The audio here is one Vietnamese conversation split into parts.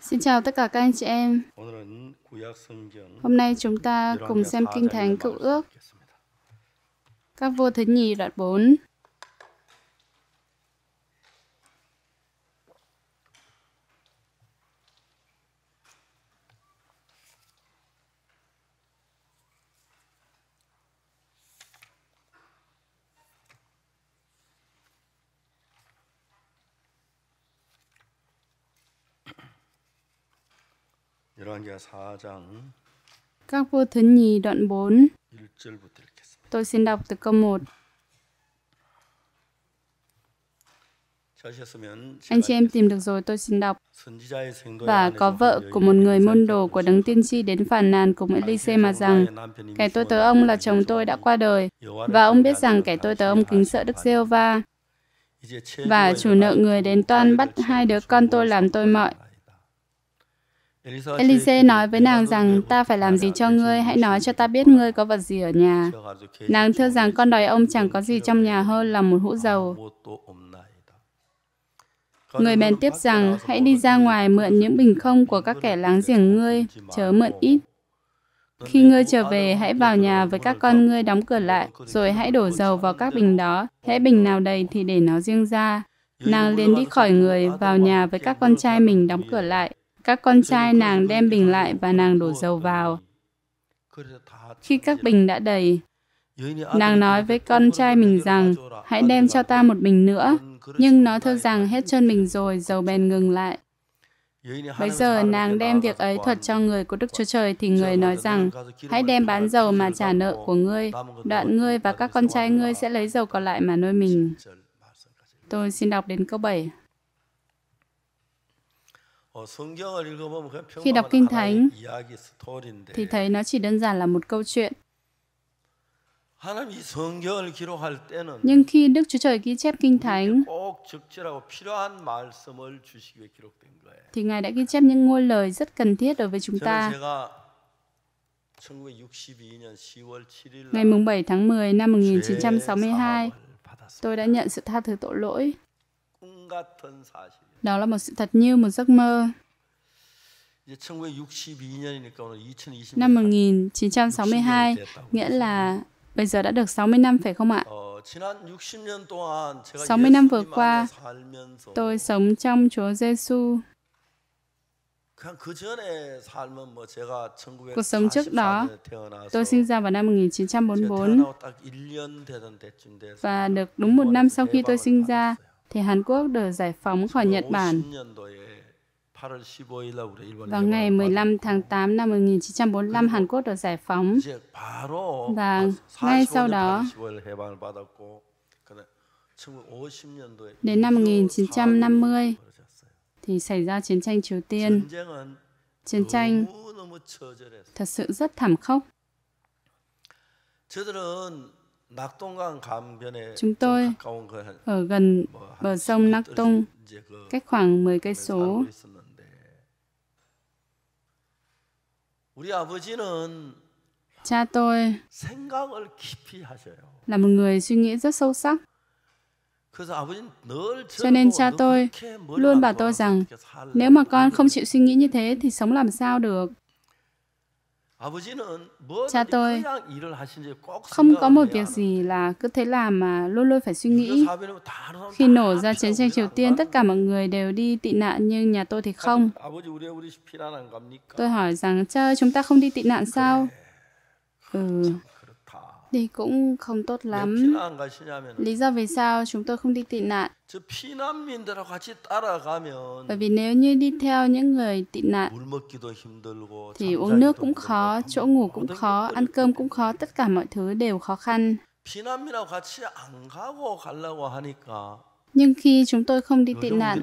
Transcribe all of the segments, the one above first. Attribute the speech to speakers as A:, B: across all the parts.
A: Xin chào tất cả các anh chị em. Hôm nay chúng ta cùng xem Kinh Thánh Cựu Ước.
B: Các vua thứ nhì đoạn 4. Các vua thứ nhì đoạn 4 Tôi xin đọc từ câu 1 Anh chị em tìm được rồi, tôi xin đọc. Và có vợ của một người môn đồ của đấng tiên tri đến phản nàn cùng Elise mà rằng, kẻ tôi tớ ông là chồng tôi đã qua đời, và ông biết rằng kẻ tôi tớ ông kính sợ Đức giê va Và chủ nợ người đến toan bắt hai đứa con tôi làm tôi mọi,
A: Elise nói
B: với nàng rằng, ta phải làm gì cho ngươi, hãy nói cho ta biết ngươi có vật gì ở nhà. Nàng thưa rằng con đòi ông chẳng có gì trong nhà hơn là một hũ dầu. Người bèn tiếp rằng, hãy đi ra ngoài mượn những bình không của các kẻ láng giềng ngươi, chớ mượn ít. Khi ngươi trở về, hãy vào nhà với các con ngươi đóng cửa lại, rồi hãy đổ dầu vào các bình đó. Hễ bình nào đầy thì để nó riêng ra. Nàng liền đi khỏi người, vào nhà với các con trai mình đóng cửa lại. Các con trai nàng đem bình lại và nàng đổ dầu vào. Khi các bình đã đầy, nàng nói với con trai mình rằng, hãy đem cho ta một bình nữa. Nhưng nó thưa rằng hết chân mình rồi, dầu bèn ngừng lại. Bây giờ nàng đem việc ấy thuật cho người của Đức Chúa Trời thì người nói rằng, hãy đem bán dầu mà trả nợ của ngươi, đoạn ngươi và các con trai ngươi sẽ lấy dầu còn lại mà nuôi mình. Tôi xin đọc đến câu 7.
A: Khi đọc Kinh Thánh thì thấy nó chỉ
B: đơn giản là một câu chuyện.
A: Nhưng khi Đức Chúa Trời ghi chép Kinh Thánh
B: thì Ngài đã ghi chép những ngôi lời rất cần thiết đối với chúng ta.
A: Ngày 7 tháng 10 năm 1962,
B: tôi đã nhận sự tha thứ tội lỗi. Đó là một sự thật như một giấc mơ.
A: Năm 1962, nghĩa là
B: bây giờ đã được 60 năm phải không ạ?
A: 60 năm vừa qua, tôi
B: sống trong Chúa Giêsu.
A: Cuộc sống trước đó, tôi sinh ra
B: vào năm 1944
A: và được đúng một năm sau khi tôi sinh ra,
B: thì Hàn Quốc được giải phóng khỏi Nhật Bản.
A: Vào ngày 15 tháng
B: 8 năm 1945, Hàn Quốc được giải phóng. Và ngay sau đó,
A: đến năm 1950,
B: thì xảy ra chiến tranh Triều Tiên. Chiến tranh thật sự rất thảm khốc.
A: Chúng tôi ở gần bờ sông Nắc Tông, cách khoảng 10 cây số.
B: Cha tôi là một người suy nghĩ rất sâu sắc. Cho nên cha tôi luôn bảo tôi rằng nếu mà con không chịu suy nghĩ như thế thì sống làm sao được.
A: Cha tôi không có một việc gì
B: là cứ thế làm mà luôn luôn phải suy nghĩ. Khi nổ ra chiến tranh Triều Tiên, tất cả mọi người đều đi tị nạn nhưng nhà tôi thì không. Tôi hỏi rằng, cha chúng ta không đi tị nạn sao? Ừ, thì cũng không tốt lắm. Lý do vì sao chúng tôi không đi tị nạn? Bởi vì nếu như đi theo những người tị nạn thì uống nước cũng khó, chỗ ngủ cũng khó, ăn cơm cũng khó, tất cả mọi thứ đều khó khăn. Nhưng khi chúng tôi không đi tị nạn,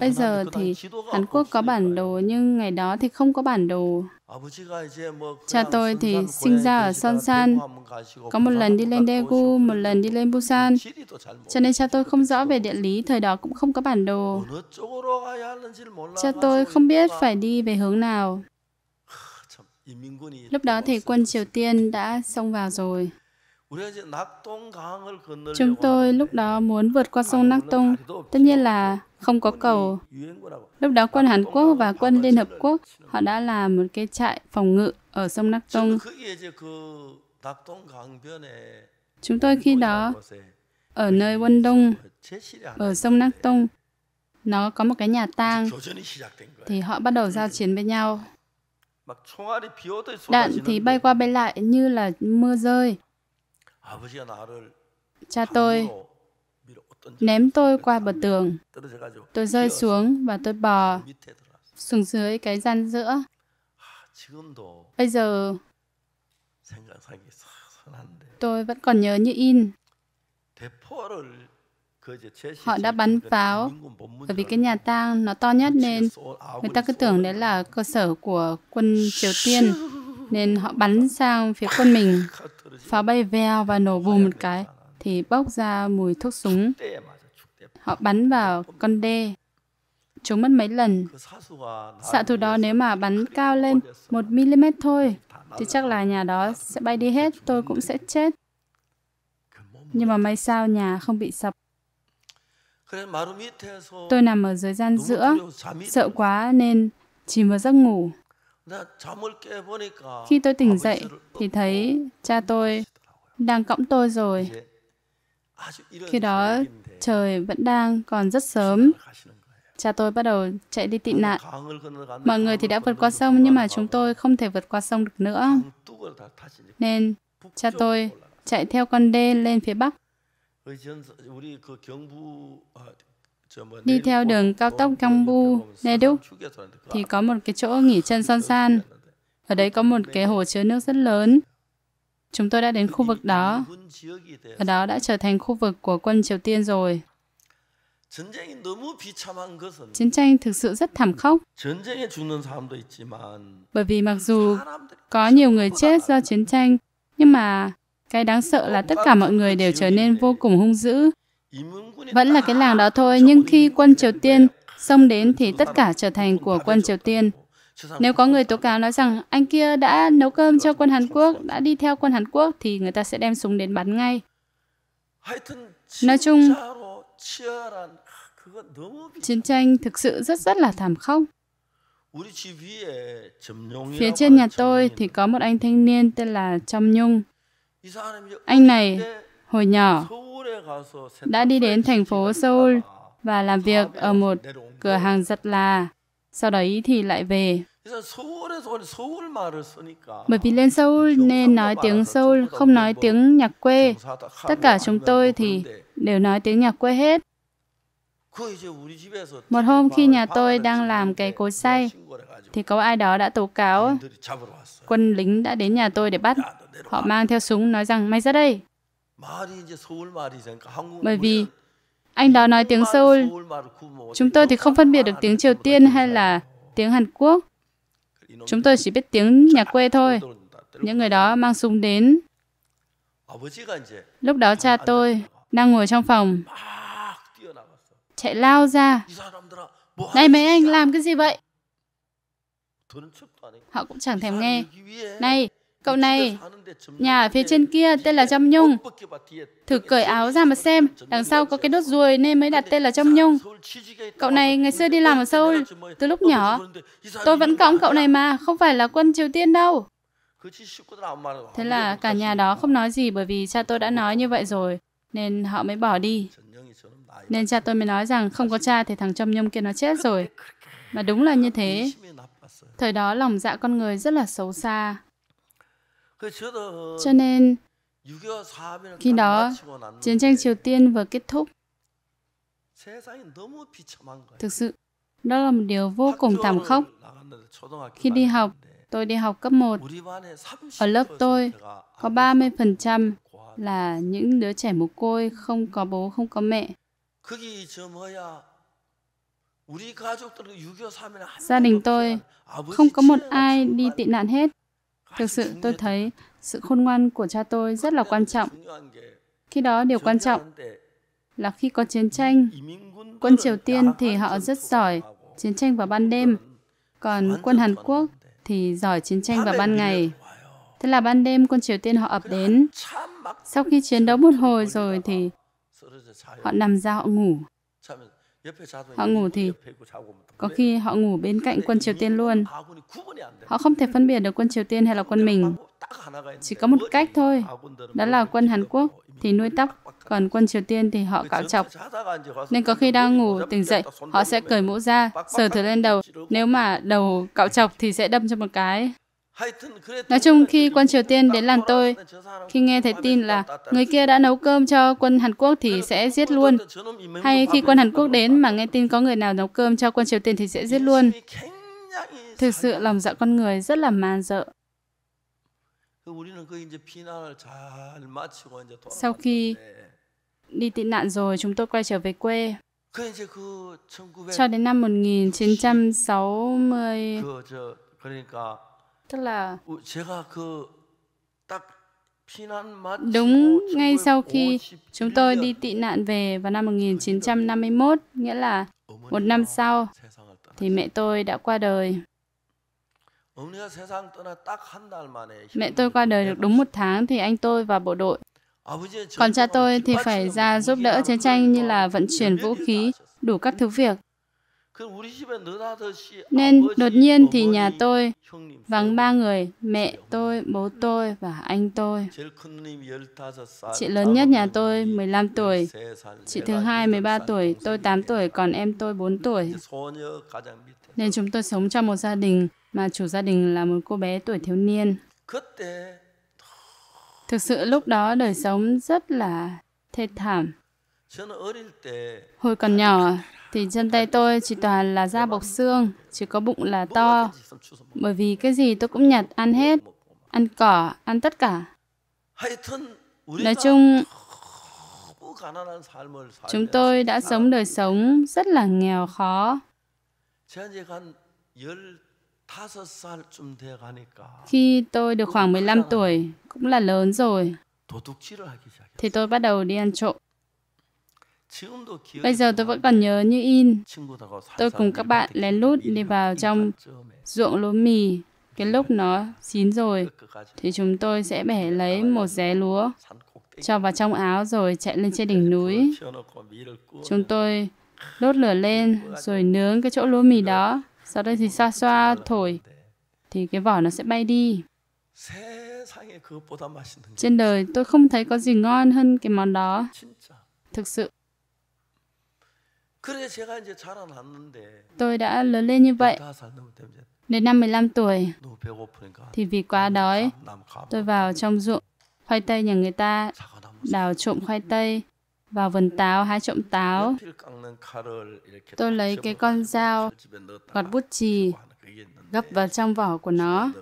A: bây giờ thì
B: Hàn Quốc có bản đồ nhưng ngày đó thì không có bản đồ. Cha tôi thì sinh ra ở Sonsan, có một lần đi lên Daegu, một lần đi lên Busan, cho nên cha tôi không rõ về địa lý, thời đó cũng không có bản đồ.
A: Cha tôi không biết
B: phải đi về hướng nào. Lúc đó thì quân Triều Tiên đã xông vào rồi. Chúng tôi lúc đó muốn vượt qua sông Nắc Tông, tất nhiên là không có cầu. Lúc đó quân Hàn Quốc và quân Liên Hợp Quốc, họ đã làm một cái trại phòng ngự ở sông Nắc Tông. Chúng tôi khi đó ở nơi Quân Đông, ở sông Nắc Tông, nó có một cái nhà tang, thì họ bắt đầu giao chiến với nhau.
A: Đạn thì bay qua
B: bay lại như là mưa rơi. Cha tôi ném tôi qua bờ tường. Tôi rơi xuống và tôi bò xuống dưới cái gian giữa. Bây giờ
A: tôi vẫn còn nhớ như in. Họ đã bắn pháo
B: bởi vì cái nhà tang nó to nhất nên người ta cứ tưởng đấy là cơ sở của quân Triều Tiên nên họ bắn sang phía quân mình pháo bay veo và nổ bùm một cái thì bốc ra mùi thuốc súng. Họ bắn vào con đê. Chúng mất mấy lần. Xạ thủ đó nếu mà bắn cao lên 1mm thôi thì chắc là nhà đó sẽ bay đi hết, tôi cũng sẽ chết. Nhưng mà may sao nhà không bị sập. Tôi nằm ở dưới gian giữa, sợ quá nên chìm vào giấc ngủ. Khi tôi tỉnh dậy thì thấy cha tôi đang cõng tôi rồi. Khi đó trời vẫn đang còn rất sớm. Cha tôi bắt đầu chạy đi tị nạn. Mọi người thì đã vượt qua sông nhưng mà chúng tôi không thể vượt qua sông được nữa. Nên cha tôi chạy theo con đê lên phía bắc
A: đi theo đường cao tốc
B: Gangbu, Neduk thì có một cái chỗ nghỉ chân Son San. Ở đấy có một cái hồ chứa nước rất lớn. Chúng tôi đã đến khu vực đó. Ở đó đã trở thành khu vực của quân Triều Tiên rồi. Chiến tranh thực sự rất thảm khốc.
A: Bởi vì mặc dù
B: có nhiều người chết do chiến tranh, nhưng mà cái đáng sợ là tất cả mọi người đều trở nên vô cùng hung dữ vẫn là cái làng đó thôi, nhưng khi quân Triều Tiên xông đến thì tất cả trở thành của quân Triều Tiên. Nếu có người tố cáo nói rằng anh kia đã nấu cơm cho quân Hàn Quốc, đã đi theo quân Hàn Quốc thì người ta sẽ đem súng đến bắn ngay.
A: Nói chung, chiến
B: tranh thực sự rất rất là thảm khốc.
A: E Phía trên nhà
B: tôi thì có một anh thanh niên tên là Trâm Nhung. Anh này, hồi nhỏ,
A: đã đi đến
B: thành phố Seoul và làm việc ở một cửa hàng giặt là, sau đấy thì lại về. Bởi vì lên Seoul nên nói tiếng Seoul, không nói tiếng nhạc quê. Tất cả chúng tôi thì đều nói tiếng nhạc quê hết. Một hôm khi nhà tôi đang làm cái cối xay, thì có ai đó đã tố cáo quân lính đã đến nhà tôi để bắt. Họ mang theo súng nói rằng, mày ra đây, bởi vì anh đó nói tiếng Seoul, chúng tôi thì không phân biệt được tiếng Triều Tiên hay là tiếng Hàn Quốc. Chúng tôi chỉ biết tiếng nhà quê thôi. Những người đó mang súng đến. Lúc đó cha tôi đang ngồi trong phòng, chạy lao ra. Này mấy anh làm cái gì vậy? Họ cũng chẳng thèm nghe. Này, Cậu này, nhà ở phía trên kia tên là Trâm Nhung. Thử cởi áo ra mà xem, đằng sau có cái đốt ruồi nên mới đặt tên là Trâm Nhung. Cậu này ngày xưa đi làm ở Seoul từ lúc nhỏ. Tôi vẫn cõng cậu này mà, không phải là quân Triều Tiên đâu.
A: Thế là cả nhà
B: đó không nói gì bởi vì cha tôi đã nói như vậy rồi, nên họ mới bỏ đi. Nên cha tôi mới nói rằng không có cha thì thằng Trâm Nhung kia nó chết rồi. Mà đúng là như thế. Thời đó lòng dạ con người rất là xấu xa.
A: Cho nên, khi đó, chiến tranh Triều Tiên
B: vừa kết thúc. Thực sự, đó là một điều vô cùng thảm khốc. Khi đi học, tôi đi học cấp 1. Ở lớp tôi có 30% là những đứa trẻ mồ côi không có bố, không có mẹ. Gia đình tôi không có một ai đi tị nạn hết. Thực sự tôi thấy sự khôn ngoan của cha tôi rất là quan trọng. Khi đó điều quan trọng là khi có chiến tranh, quân Triều Tiên thì họ rất giỏi chiến tranh vào ban đêm, còn quân Hàn Quốc thì giỏi chiến tranh vào ban ngày. Thế là ban đêm quân Triều Tiên họ ập đến. Sau khi chiến đấu một hồi rồi thì
A: họ nằm ra họ ngủ. Họ ngủ thì có khi họ ngủ bên cạnh quân Triều Tiên luôn. Họ
B: không thể phân biệt được quân Triều Tiên hay là quân mình. Chỉ có một cách thôi, đó là quân Hàn Quốc thì nuôi tóc, còn quân Triều Tiên thì họ cạo chọc. Nên có khi đang ngủ tỉnh dậy, họ sẽ cởi mũ ra, sờ thử lên đầu. Nếu mà đầu cạo chọc thì sẽ đâm cho một cái. Nói chung, khi quân Triều Tiên đến làng tôi, khi nghe thấy tin là người kia đã nấu cơm cho quân Hàn Quốc thì sẽ giết luôn. Hay khi quân Hàn Quốc đến mà nghe tin có người nào nấu cơm cho quân Triều Tiên thì sẽ giết luôn. Thực sự lòng dạ con người rất là man dợ. Sau khi đi tị nạn rồi, chúng tôi quay trở về quê. Cho đến năm 1960 Tức là đúng ngay sau khi chúng tôi đi tị nạn về vào năm 1951, nghĩa là một năm sau, thì mẹ tôi đã qua đời.
A: Mẹ tôi qua đời được đúng
B: một tháng thì anh tôi và bộ đội. Còn cha tôi thì phải ra giúp đỡ chiến tranh như là vận chuyển vũ khí, đủ các thứ việc.
A: Nên đột nhiên
B: thì nhà tôi vắng ba người, mẹ tôi, bố tôi và anh tôi.
A: Chị lớn nhất nhà
B: tôi 15 tuổi, chị thứ hai 13 tuổi, tôi 8 tuổi, còn em tôi 4 tuổi. Nên chúng tôi sống trong một gia đình mà chủ gia đình là một cô bé tuổi thiếu niên. Thực sự lúc đó đời sống rất là thê thảm. Hồi còn nhỏ, thì chân tay tôi chỉ toàn là da bọc xương, chỉ có bụng là to. Bởi vì cái gì tôi cũng nhặt ăn hết, ăn cỏ, ăn tất cả. Nói chung,
A: chúng tôi đã sống
B: đời sống rất là nghèo khó. Khi tôi được khoảng 15 tuổi, cũng là lớn rồi, thì tôi bắt đầu đi ăn trộm. Bây giờ tôi vẫn còn nhớ như in. Tôi cùng các bạn lén lút đi vào trong ruộng lúa mì. Cái lúc nó chín rồi, thì chúng tôi sẽ bẻ lấy một ré lúa, cho vào trong áo rồi chạy lên trên đỉnh núi. Chúng tôi đốt lửa lên rồi nướng cái chỗ lúa mì đó. Sau đây thì xoa xoa thổi thì cái vỏ nó sẽ bay đi. Trên đời tôi không thấy có gì ngon hơn cái món đó. Thực sự. Tôi đã lớn lên như vậy. Đến năm 15 tuổi, thì vì quá đói, tôi vào trong ruộng khoai tây nhà người ta, đào trộm khoai tây, vào vườn táo hái trộm táo. Tôi lấy cái con dao, gọt bút chì, gấp vào trong vỏ của nó,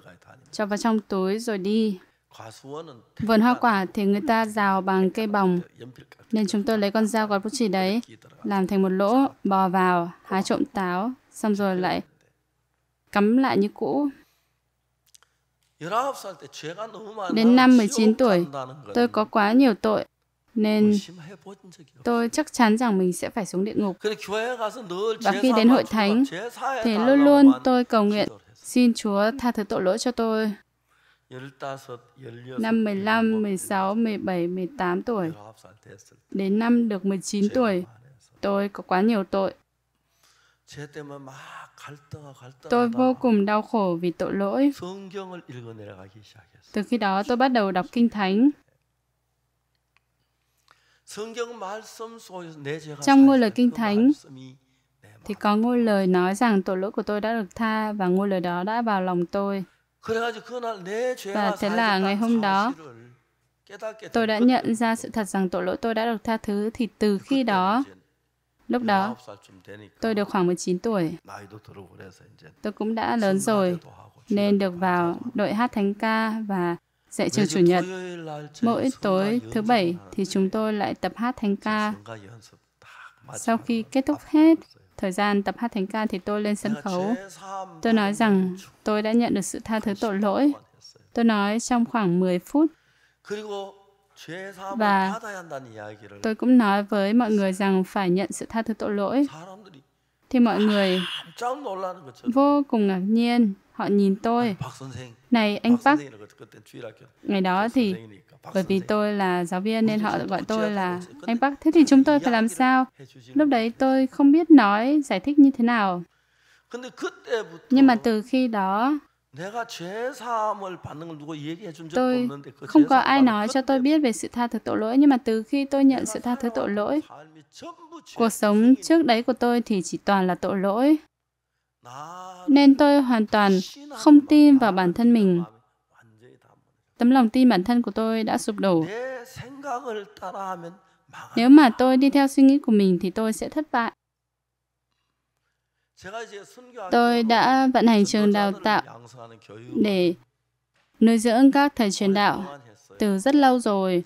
B: cho vào trong túi rồi đi. Vườn hoa quả thì người ta rào bằng cây bòng, nên chúng tôi lấy con dao gọt bút chỉ đấy, làm thành một lỗ, bò vào, hái trộm táo, xong rồi lại cắm lại như cũ.
A: Đến năm 19 tuổi, tôi có quá nhiều
B: tội, nên tôi chắc chắn rằng mình sẽ phải xuống địa ngục. Và khi đến hội thánh, thì luôn luôn tôi cầu nguyện, xin Chúa tha thứ tội lỗi cho tôi.
A: Năm 15,
B: 16, 17, 18 tuổi, đến năm được 19 tuổi, tôi có quá nhiều tội.
A: Tôi vô cùng đau khổ vì tội lỗi.
B: Từ khi đó tôi bắt đầu đọc Kinh Thánh.
A: Trong ngôi lời Kinh Thánh
B: thì có ngôi lời nói rằng tội lỗi của tôi đã được tha và ngôi lời đó đã vào lòng tôi.
A: Và thế là ngày
B: hôm đó, tôi đã nhận ra sự thật rằng tội lỗi tôi đã được tha thứ thì từ khi đó, lúc đó, tôi được khoảng 19 tuổi. Tôi cũng đã lớn rồi, nên được vào đội hát thánh ca và dạy trường chủ nhật. Mỗi tối thứ bảy thì chúng tôi lại tập hát thánh ca. Sau khi kết thúc hết thời gian tập hát thánh ca thì tôi lên sân khấu. Tôi nói rằng tôi đã nhận được sự tha thứ tội lỗi. Tôi nói trong khoảng 10 phút.
A: Và tôi
B: cũng nói với mọi người rằng phải nhận sự tha thứ tội lỗi. Thì mọi người vô cùng ngạc nhiên. Họ nhìn tôi. Này anh Park. Ngày đó thì bởi vì tôi là giáo viên nên họ gọi tôi là anh bác Thế thì chúng tôi phải làm sao? Lúc đấy tôi không biết nói giải thích như thế nào. Nhưng mà từ khi đó
A: tôi không có ai nói
B: cho tôi biết về sự tha thứ tội lỗi nhưng mà từ khi tôi nhận sự tha thứ tội lỗi cuộc sống trước đấy của tôi thì chỉ toàn là tội lỗi nên tôi hoàn toàn không tin vào bản thân mình Tấm lòng tin bản thân của tôi đã sụp đổ. Nếu mà tôi đi theo suy nghĩ của mình thì tôi sẽ thất bại.
A: Tôi đã vận hành trường đào tạo
B: để nuôi dưỡng các thầy truyền đạo từ rất lâu rồi.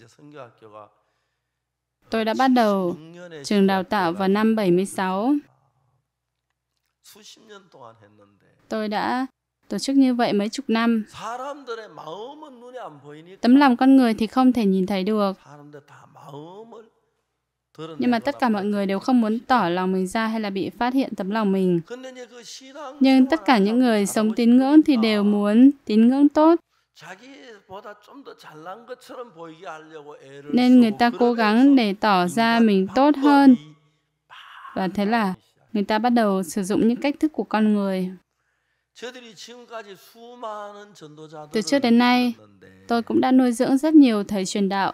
B: Tôi đã bắt đầu trường đào tạo vào năm 76. Tôi đã tổ chức như vậy mấy chục năm. Tấm lòng con người thì không thể nhìn thấy được. Nhưng mà tất cả mọi người đều không muốn tỏ lòng mình ra hay là bị phát hiện tấm lòng mình. Nhưng tất cả những người sống tín ngưỡng thì đều muốn tín ngưỡng tốt.
A: Nên người ta cố
B: gắng để tỏ ra mình tốt hơn. Và thế là người ta bắt đầu sử dụng những cách thức của con người. Từ trước đến nay, tôi cũng đã nuôi dưỡng rất nhiều thầy truyền đạo.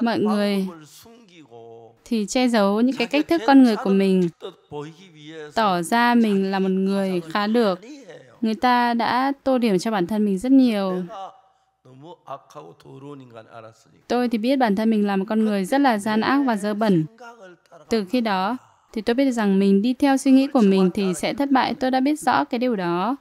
A: Mọi người
B: thì che giấu những cái cách thức con người của mình, tỏ ra mình là một người khá được. Người ta đã tô điểm cho bản thân mình rất nhiều. Tôi thì biết bản thân mình là một con người rất là gian ác và dơ bẩn. Từ khi đó, thì tôi biết rằng mình đi theo suy nghĩ của mình thì sẽ thất bại. Tôi đã biết rõ cái điều đó.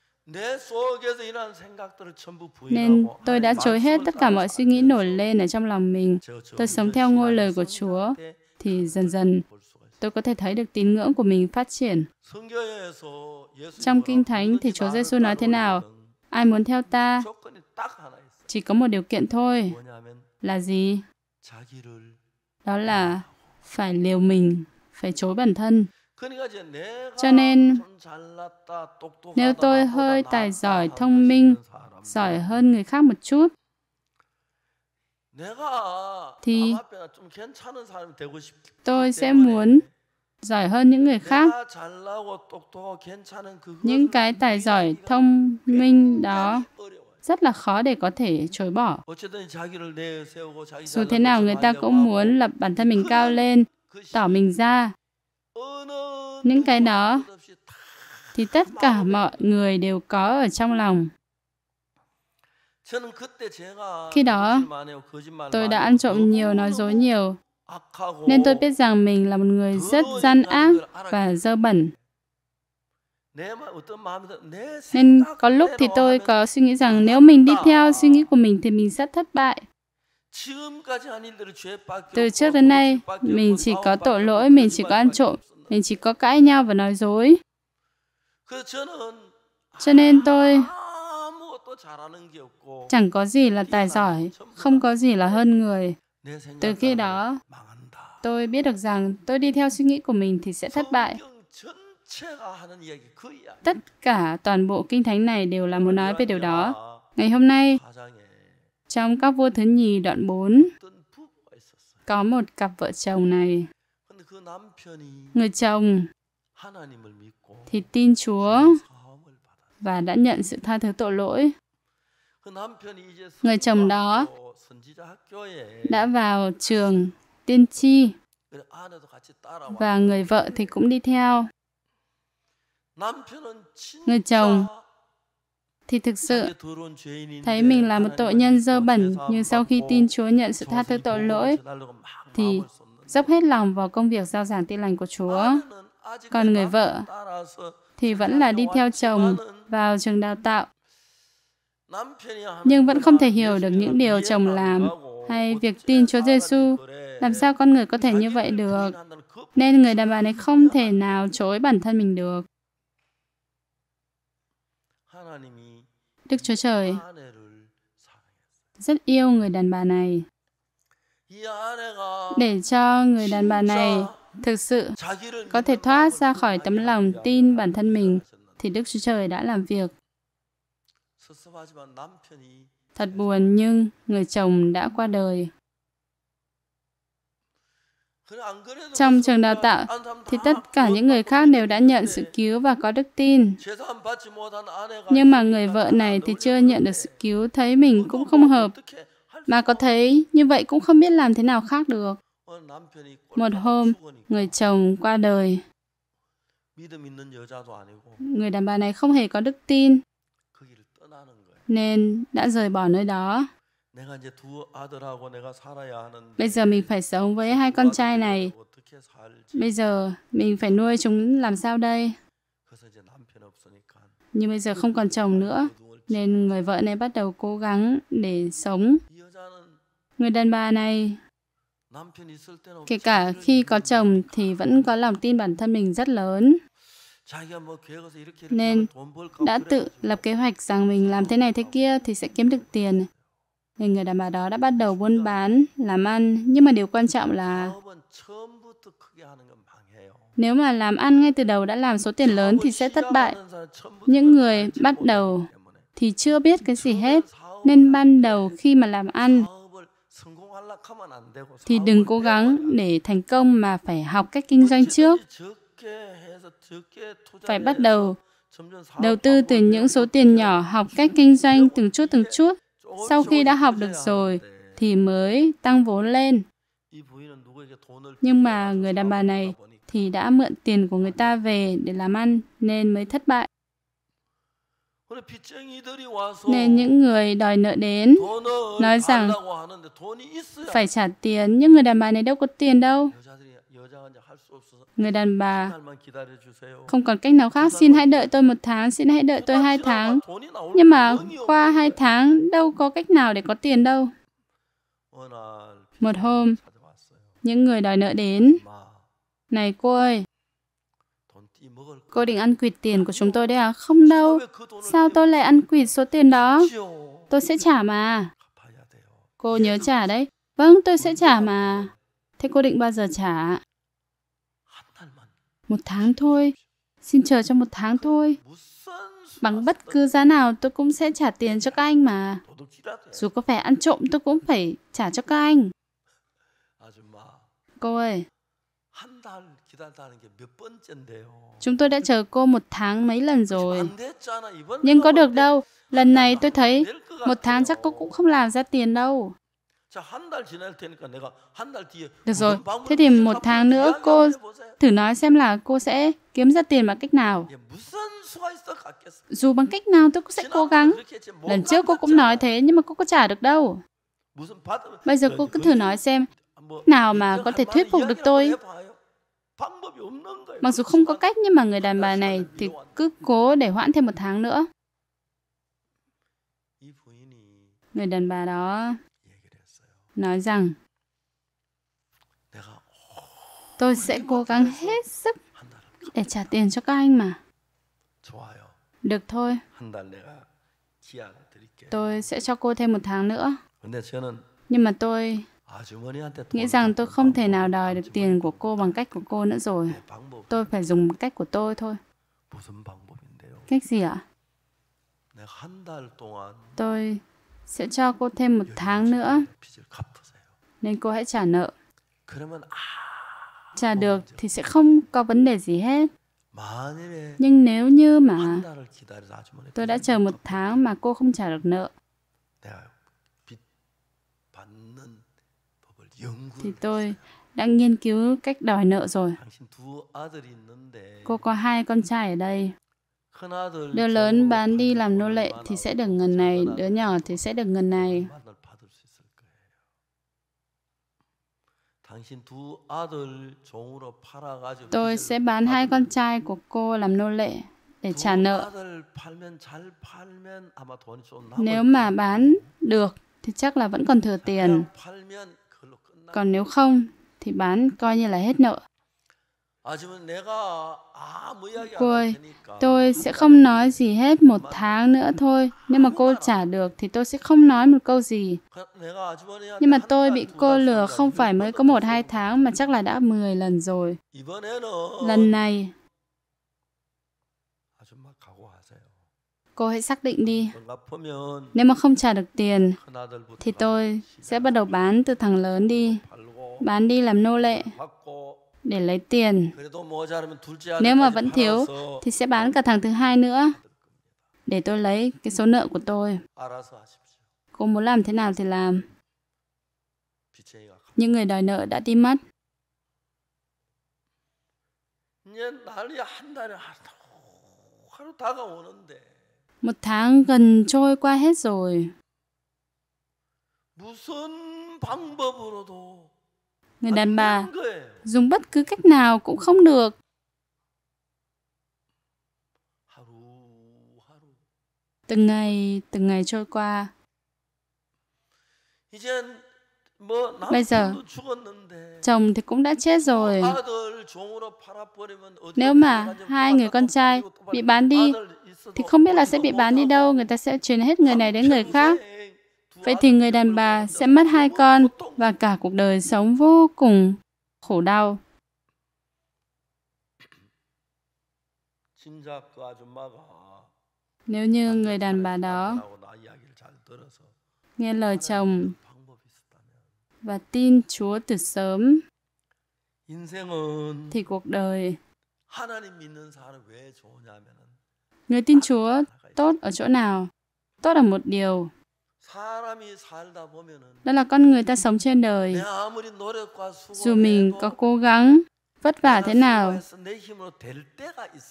A: Nên tôi đã chối
B: hết tất cả mọi suy nghĩ nổi lên ở trong lòng mình. Tôi sống theo ngôi lời của Chúa, thì dần dần tôi có thể thấy được tín ngưỡng của mình phát triển. Trong Kinh Thánh thì Chúa Giêsu nói thế nào? Ai muốn theo ta, chỉ có một điều kiện thôi. Là gì? Đó là phải liều mình phải chối bản thân. Cho nên, nếu tôi hơi tài giỏi, thông minh, giỏi hơn người khác một chút, thì tôi sẽ muốn giỏi hơn những người khác. Những cái tài giỏi, thông minh đó rất là khó để có thể chối bỏ. Dù thế nào người ta cũng muốn lập bản thân mình cao lên, tỏ mình ra những cái đó thì tất cả mọi người đều có ở trong lòng khi đó tôi đã ăn trộm nhiều nói dối nhiều nên tôi biết rằng mình là một người rất gian ác và dơ bẩn nên có lúc thì tôi có suy nghĩ rằng nếu mình đi theo suy nghĩ của mình thì mình rất thất bại từ trước đến nay, mình chỉ có tội lỗi, mình chỉ có ăn trộm, mình chỉ có cãi nhau và nói dối. Cho nên tôi chẳng có gì là tài giỏi, không có gì là hơn người. Từ khi đó, tôi biết được rằng tôi đi theo suy nghĩ của mình thì sẽ thất bại. Tất cả toàn bộ kinh thánh này đều là muốn nói về điều đó. Ngày hôm nay, trong các vua thứ nhì đoạn 4, có một cặp vợ chồng này. Người chồng thì tin Chúa và đã nhận sự tha thứ tội lỗi. Người chồng đó đã vào trường tiên tri và người vợ thì cũng đi theo. Người chồng thì thực sự thấy mình là một tội nhân dơ bẩn nhưng sau khi tin Chúa nhận sự tha thứ tội lỗi thì dốc hết lòng vào công việc giao giảng tin lành của Chúa. Còn người vợ thì vẫn là đi theo chồng vào trường đào tạo nhưng vẫn không thể hiểu được những điều chồng làm hay việc tin Chúa Giêsu. Làm sao con người có thể như vậy được? Nên người đàn bà này không thể nào chối bản thân mình được. Đức Chúa Trời rất yêu người đàn bà này để cho người đàn bà này thực sự có thể thoát ra khỏi tấm lòng tin bản thân mình thì Đức Chúa Trời đã làm việc. Thật buồn nhưng người chồng đã qua đời. Trong trường đào tạo thì tất cả những người khác đều đã nhận sự cứu và có đức tin. Nhưng mà người vợ này thì chưa nhận được sự cứu, thấy mình cũng không hợp. Mà có thấy như vậy cũng không biết làm thế nào khác được. Một hôm, người chồng qua đời.
A: Người đàn bà này
B: không hề có đức tin, nên đã rời bỏ nơi đó.
A: Bây giờ mình phải sống với hai con trai này. Bây giờ
B: mình phải nuôi chúng làm sao đây? Nhưng bây giờ không còn chồng nữa, nên người vợ này bắt đầu cố gắng để sống. Người đàn bà này, kể cả khi có chồng thì vẫn có lòng tin bản thân mình rất lớn.
A: Nên đã
B: tự lập kế hoạch rằng mình làm thế này thế kia thì sẽ kiếm được tiền người người đàn bà đó đã bắt đầu buôn bán, làm ăn. Nhưng mà điều quan trọng là nếu mà làm ăn ngay từ đầu đã làm số tiền lớn thì sẽ thất bại. Những người bắt đầu thì chưa biết cái gì hết. Nên ban đầu khi mà làm ăn thì đừng cố gắng để thành công mà phải học cách kinh doanh trước. Phải bắt đầu đầu tư từ những số tiền nhỏ, học cách kinh doanh từng chút từng chút. Sau khi đã học được rồi thì mới tăng vốn lên. Nhưng mà người đàn bà này thì đã mượn tiền của người ta về để làm ăn nên mới thất bại. Nên những người đòi nợ đến nói rằng phải trả tiền, nhưng người đàn bà này đâu có tiền đâu. Người đàn bà không còn cách nào khác, xin hãy đợi tôi một tháng, xin hãy đợi tôi hai tháng. Nhưng mà qua hai tháng đâu có cách nào để có tiền đâu. Một hôm, những người đòi nợ đến. Này cô ơi, cô định ăn quỵt tiền của chúng tôi đấy à? Không đâu, sao tôi lại ăn quỵt số tiền đó? Tôi sẽ trả mà. Cô nhớ trả đấy. Vâng, tôi sẽ trả mà. Thế cô định bao giờ trả? Một tháng thôi. Xin chờ cho một tháng thôi. Bằng bất cứ giá nào tôi cũng sẽ trả tiền cho các anh mà. Dù có phải ăn trộm tôi cũng phải trả cho các anh. Cô ơi. Chúng tôi đã chờ cô một tháng mấy lần rồi. Nhưng có được đâu. Lần này tôi thấy một tháng chắc cô cũng không làm ra tiền đâu.
A: Được rồi, thế thì một tháng nữa
B: cô thử nói xem là cô sẽ kiếm ra tiền bằng cách nào. Dù bằng cách nào tôi cũng sẽ cố gắng. Lần trước cô cũng nói thế nhưng mà cô có trả được đâu. Bây giờ cô cứ thử nói xem nào mà có thể thuyết phục được tôi. Mặc dù không có cách nhưng mà người đàn bà này thì cứ cố để hoãn thêm một tháng nữa. Người đàn bà đó nói rằng tôi sẽ cố gắng hết sức để trả tiền cho các anh mà. Được thôi. Tôi sẽ cho cô thêm một tháng nữa. Nhưng mà tôi nghĩ rằng tôi không thể nào đòi được tiền của cô bằng cách của cô nữa rồi. Tôi phải dùng cách của tôi thôi. Cách gì ạ? Tôi sẽ cho cô thêm một tháng nữa nên cô hãy trả nợ trả được thì sẽ không có vấn đề gì hết
A: nhưng nếu như mà
B: tôi đã chờ một tháng mà cô không trả được nợ thì tôi đã nghiên cứu cách đòi nợ rồi cô có hai con trai ở đây Đứa lớn bán đi làm nô lệ thì sẽ được ngần này, đứa nhỏ thì sẽ được ngần này.
A: Tôi sẽ bán hai
B: con trai của cô làm nô lệ để trả nợ. Nếu mà bán được thì chắc là vẫn còn thừa tiền. Còn nếu không thì bán coi như là hết nợ.
A: Cười, tôi
B: sẽ không nói gì hết một tháng nữa thôi. Nếu mà cô trả được thì tôi sẽ không nói một câu gì. Nhưng mà tôi bị cô lừa không phải mới có một hai tháng mà chắc là đã 10 lần rồi. Lần này, cô hãy xác định đi. Nếu mà không trả được tiền, thì tôi sẽ bắt đầu bán từ thằng lớn đi. Bán đi làm nô lệ để lấy tiền. Nếu mà vẫn thiếu thì sẽ bán cả thằng thứ hai nữa để tôi lấy cái số nợ của tôi. Cô muốn làm thế nào thì làm. Những người đòi nợ đã đi mất. Một tháng gần trôi qua hết rồi.
A: 무슨 방법으로도
B: Người đàn bà dùng bất cứ cách nào cũng không được. Từng ngày, từng ngày trôi qua. Bây giờ, chồng thì cũng đã chết rồi. Nếu mà hai người con trai bị bán đi, thì không biết là sẽ bị bán đi đâu, người ta sẽ chuyển hết người này đến người khác. Vậy thì người đàn bà sẽ mất hai con và cả cuộc đời sống vô cùng khổ đau. Nếu như người đàn bà đó nghe lời chồng và tin Chúa từ sớm, thì cuộc đời người tin Chúa tốt ở chỗ nào? Tốt ở một điều đó là con người ta sống trên đời. Dù mình có cố gắng, vất vả thế nào,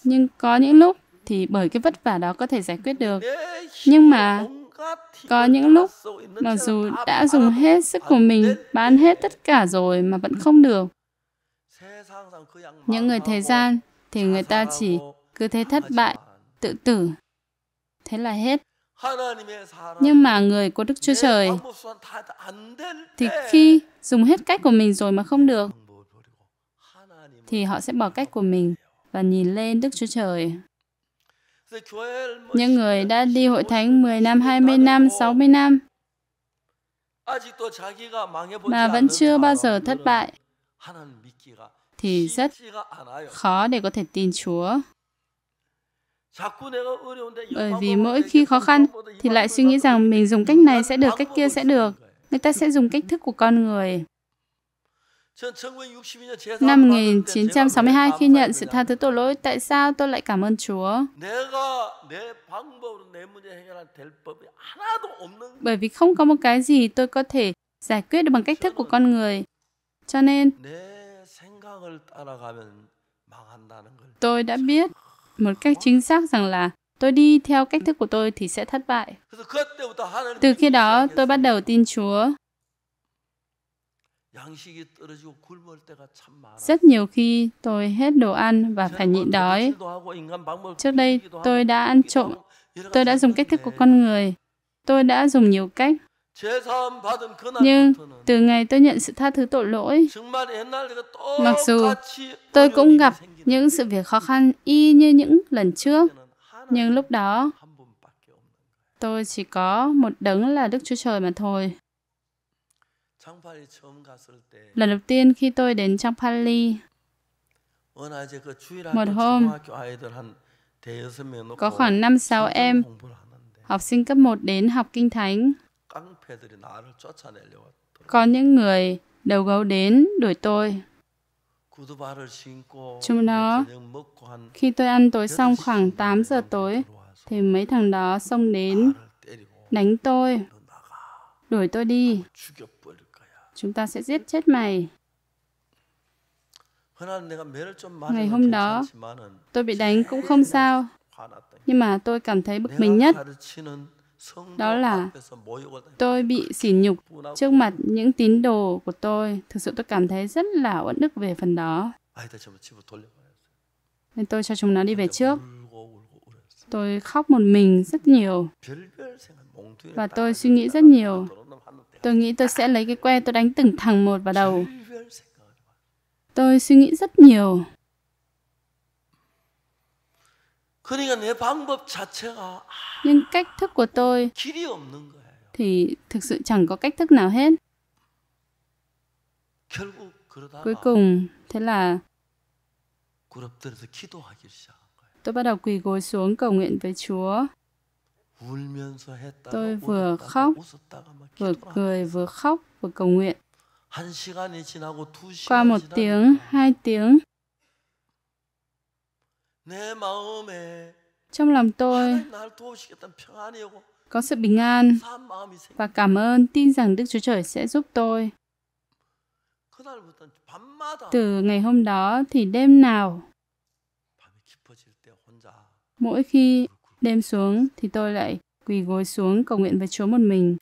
B: nhưng có những lúc thì bởi cái vất vả đó có thể giải quyết được. Nhưng mà có những lúc mặc dù đã dùng hết sức của mình, bán hết tất cả rồi mà vẫn không được. Những người thế gian thì người ta chỉ cứ thế thất bại, tự tử. Thế là hết.
A: Nhưng mà người của Đức Chúa Trời thì khi
B: dùng hết cách của mình rồi mà không được thì họ sẽ bỏ cách của mình và nhìn lên Đức Chúa Trời. Những người đã đi hội thánh 10 năm, 20 năm, 60 năm
A: mà vẫn chưa bao giờ thất
B: bại thì rất khó để có thể tin Chúa. Bởi vì mỗi khi khó khăn thì lại suy nghĩ rằng mình dùng cách này sẽ được, cách kia sẽ được. Người ta sẽ dùng cách thức của con người.
A: Năm 1962 khi nhận sự
B: tha thứ tội lỗi, tại sao tôi lại cảm ơn Chúa? Bởi vì không có một cái gì tôi có thể giải quyết được bằng cách thức của con người. Cho nên, tôi đã biết một cách chính xác rằng là tôi đi theo cách thức của tôi thì sẽ thất bại. Từ khi đó, tôi bắt đầu tin Chúa. Rất nhiều khi tôi hết đồ ăn và phải nhịn đói. Trước đây tôi đã ăn trộm, tôi đã dùng cách thức của con người, tôi đã dùng nhiều cách nhưng từ ngày tôi nhận sự tha thứ tội lỗi, mặc dù tôi cũng gặp những sự việc khó khăn y như những lần trước, nhưng lúc đó tôi chỉ có một đấng là Đức Chúa Trời mà thôi. Lần đầu tiên khi tôi đến Trang Pali,
A: một hôm, có khoảng 5-6 em
B: học sinh cấp 1 đến học Kinh Thánh. Có những người đầu gấu đến đuổi tôi.
A: Chúng nó,
B: khi tôi ăn tối xong khoảng 8 giờ tối, thì mấy thằng đó xông đến, đánh tôi, đuổi tôi đi. Chúng ta sẽ giết chết mày.
A: Ngày hôm đó, tôi bị đánh cũng không sao, nhưng mà tôi cảm thấy bực mình nhất đó là tôi bị sỉ nhục trước
B: mặt những tín đồ của tôi. Thực sự tôi cảm thấy rất là uất ức về phần đó. Nên tôi cho chúng nó đi về trước. Tôi khóc một mình rất nhiều. Và tôi suy nghĩ rất nhiều. Tôi nghĩ tôi sẽ lấy cái que tôi đánh từng thằng một vào đầu. Tôi suy nghĩ rất nhiều. Nhưng cách thức của tôi thì thực sự chẳng có cách thức nào hết.
A: Cuối cùng,
B: thế là tôi bắt đầu quỳ gối xuống cầu nguyện với Chúa.
A: Tôi vừa khóc,
B: vừa cười, vừa khóc, vừa cầu nguyện.
A: Qua một tiếng,
B: hai tiếng, trong lòng tôi
A: có sự bình an và cảm ơn
B: tin rằng Đức Chúa Trời sẽ giúp tôi. Từ ngày hôm đó thì đêm nào, mỗi khi đêm xuống thì tôi lại quỳ gối xuống cầu nguyện với Chúa một mình.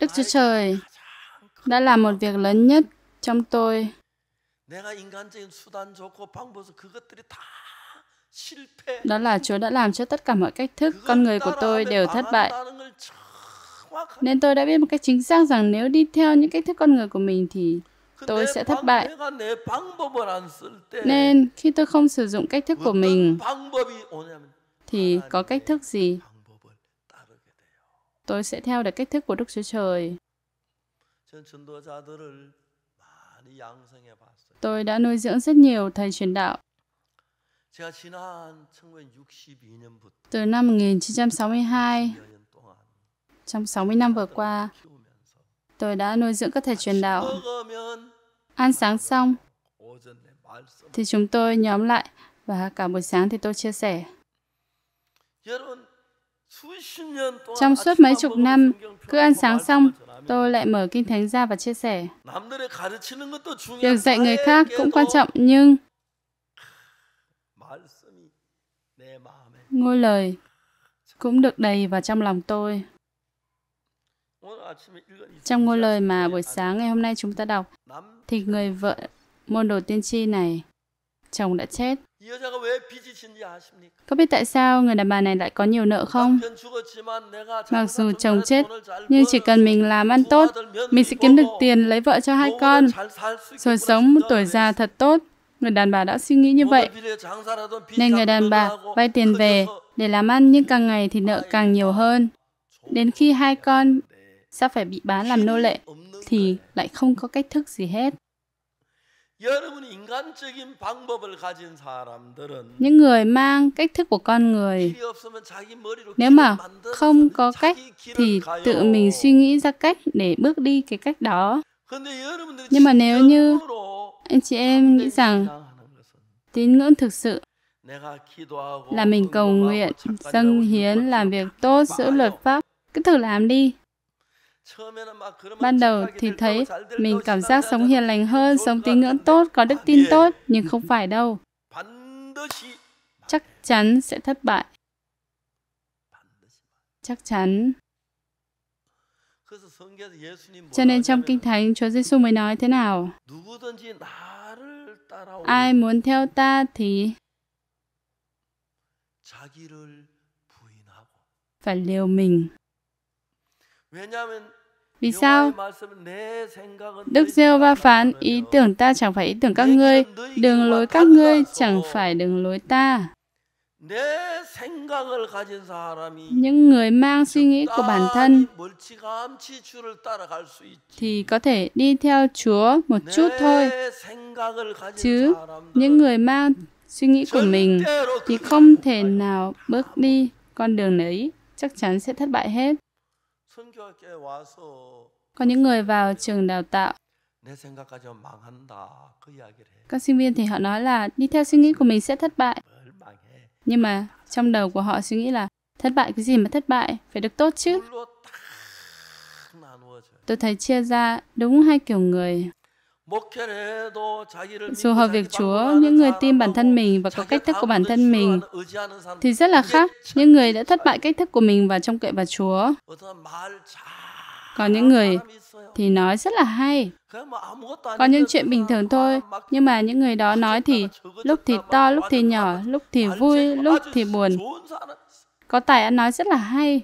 B: Đức Chúa Trời đã làm một việc lớn nhất trong tôi
A: 내가 인간적인 수단 좋고 방법에서 그것들이 다
B: đó là Chúa đã làm cho tất cả mọi cách thức con người của tôi đều thất bại. Nên tôi đã biết một cách chính xác rằng nếu đi theo những cách thức con người của mình thì tôi sẽ thất bại. Nên khi tôi không sử dụng cách thức của mình thì có cách thức gì? Tôi sẽ theo được cách thức của Đức Chúa Trời. Tôi đã nuôi dưỡng rất nhiều thầy truyền đạo. Từ năm 1962, trong 60 năm vừa qua, tôi đã nuôi dưỡng các thầy truyền đạo. Ăn sáng xong, thì chúng tôi nhóm lại và cả buổi sáng thì tôi chia sẻ. Trong suốt mấy chục năm, cứ ăn sáng xong, tôi lại mở Kinh Thánh ra và chia sẻ.
A: Việc dạy người khác cũng quan trọng,
B: nhưng ngôi lời cũng được đầy vào trong lòng tôi. Trong ngôi lời mà buổi sáng ngày hôm nay chúng ta đọc, thì người vợ môn đồ tiên tri này, chồng đã chết. Có biết tại sao người đàn bà này lại có nhiều nợ không? Mặc dù chồng chết, nhưng chỉ cần mình làm ăn tốt, mình sẽ kiếm được tiền lấy vợ cho hai con, rồi sống một tuổi già thật tốt. Người đàn bà đã suy nghĩ như vậy. Nên người đàn bà vay tiền về để làm ăn nhưng càng ngày thì nợ càng nhiều hơn. Đến khi hai con sắp phải bị bán làm nô lệ thì lại không có cách thức gì hết
A: những người mang cách thức của con
B: người nếu mà không có cách thì tự mình suy nghĩ ra cách để bước đi cái cách đó nhưng mà nếu như anh chị em nghĩ rằng tín ngưỡng thực sự
A: là mình cầu nguyện dâng
B: hiến làm việc tốt giữ luật pháp cứ thử làm đi Ban đầu thì thấy mình cảm giác sống hiền lành hơn, sống tín ngưỡng tốt, có đức tin tốt, nhưng không phải đâu. Chắc chắn sẽ thất bại. Chắc chắn. Cho nên trong Kinh Thánh, Chúa Giêsu mới nói thế nào? Ai muốn theo ta thì phải liều mình. Vì sao? Đức giê va phán, ý tưởng ta chẳng phải ý tưởng các ngươi, đường lối các ngươi chẳng phải đường lối ta.
A: Những người mang suy nghĩ của bản thân thì
B: có thể đi theo Chúa một chút thôi. Chứ những người mang suy nghĩ của mình thì không thể nào bước đi con đường ấy, chắc chắn sẽ thất bại hết. Có những người vào trường đào tạo các sinh viên thì họ nói là đi theo suy nghĩ của mình sẽ thất bại. Nhưng mà trong đầu của họ suy nghĩ là thất bại cái gì mà thất bại, phải được tốt chứ. Tôi thấy chia ra đúng hai kiểu người. Dù hợp việc Chúa, những người tin bản thân mình và có cách thức của bản thân mình thì rất là khác những người đã thất bại cách thức của mình và trông cậy vào Chúa. Còn những người thì nói rất là hay. Có những chuyện bình thường thôi, nhưng mà những người đó nói thì lúc thì to, lúc thì nhỏ, lúc thì vui, lúc thì buồn. Có tài ăn nói rất là hay.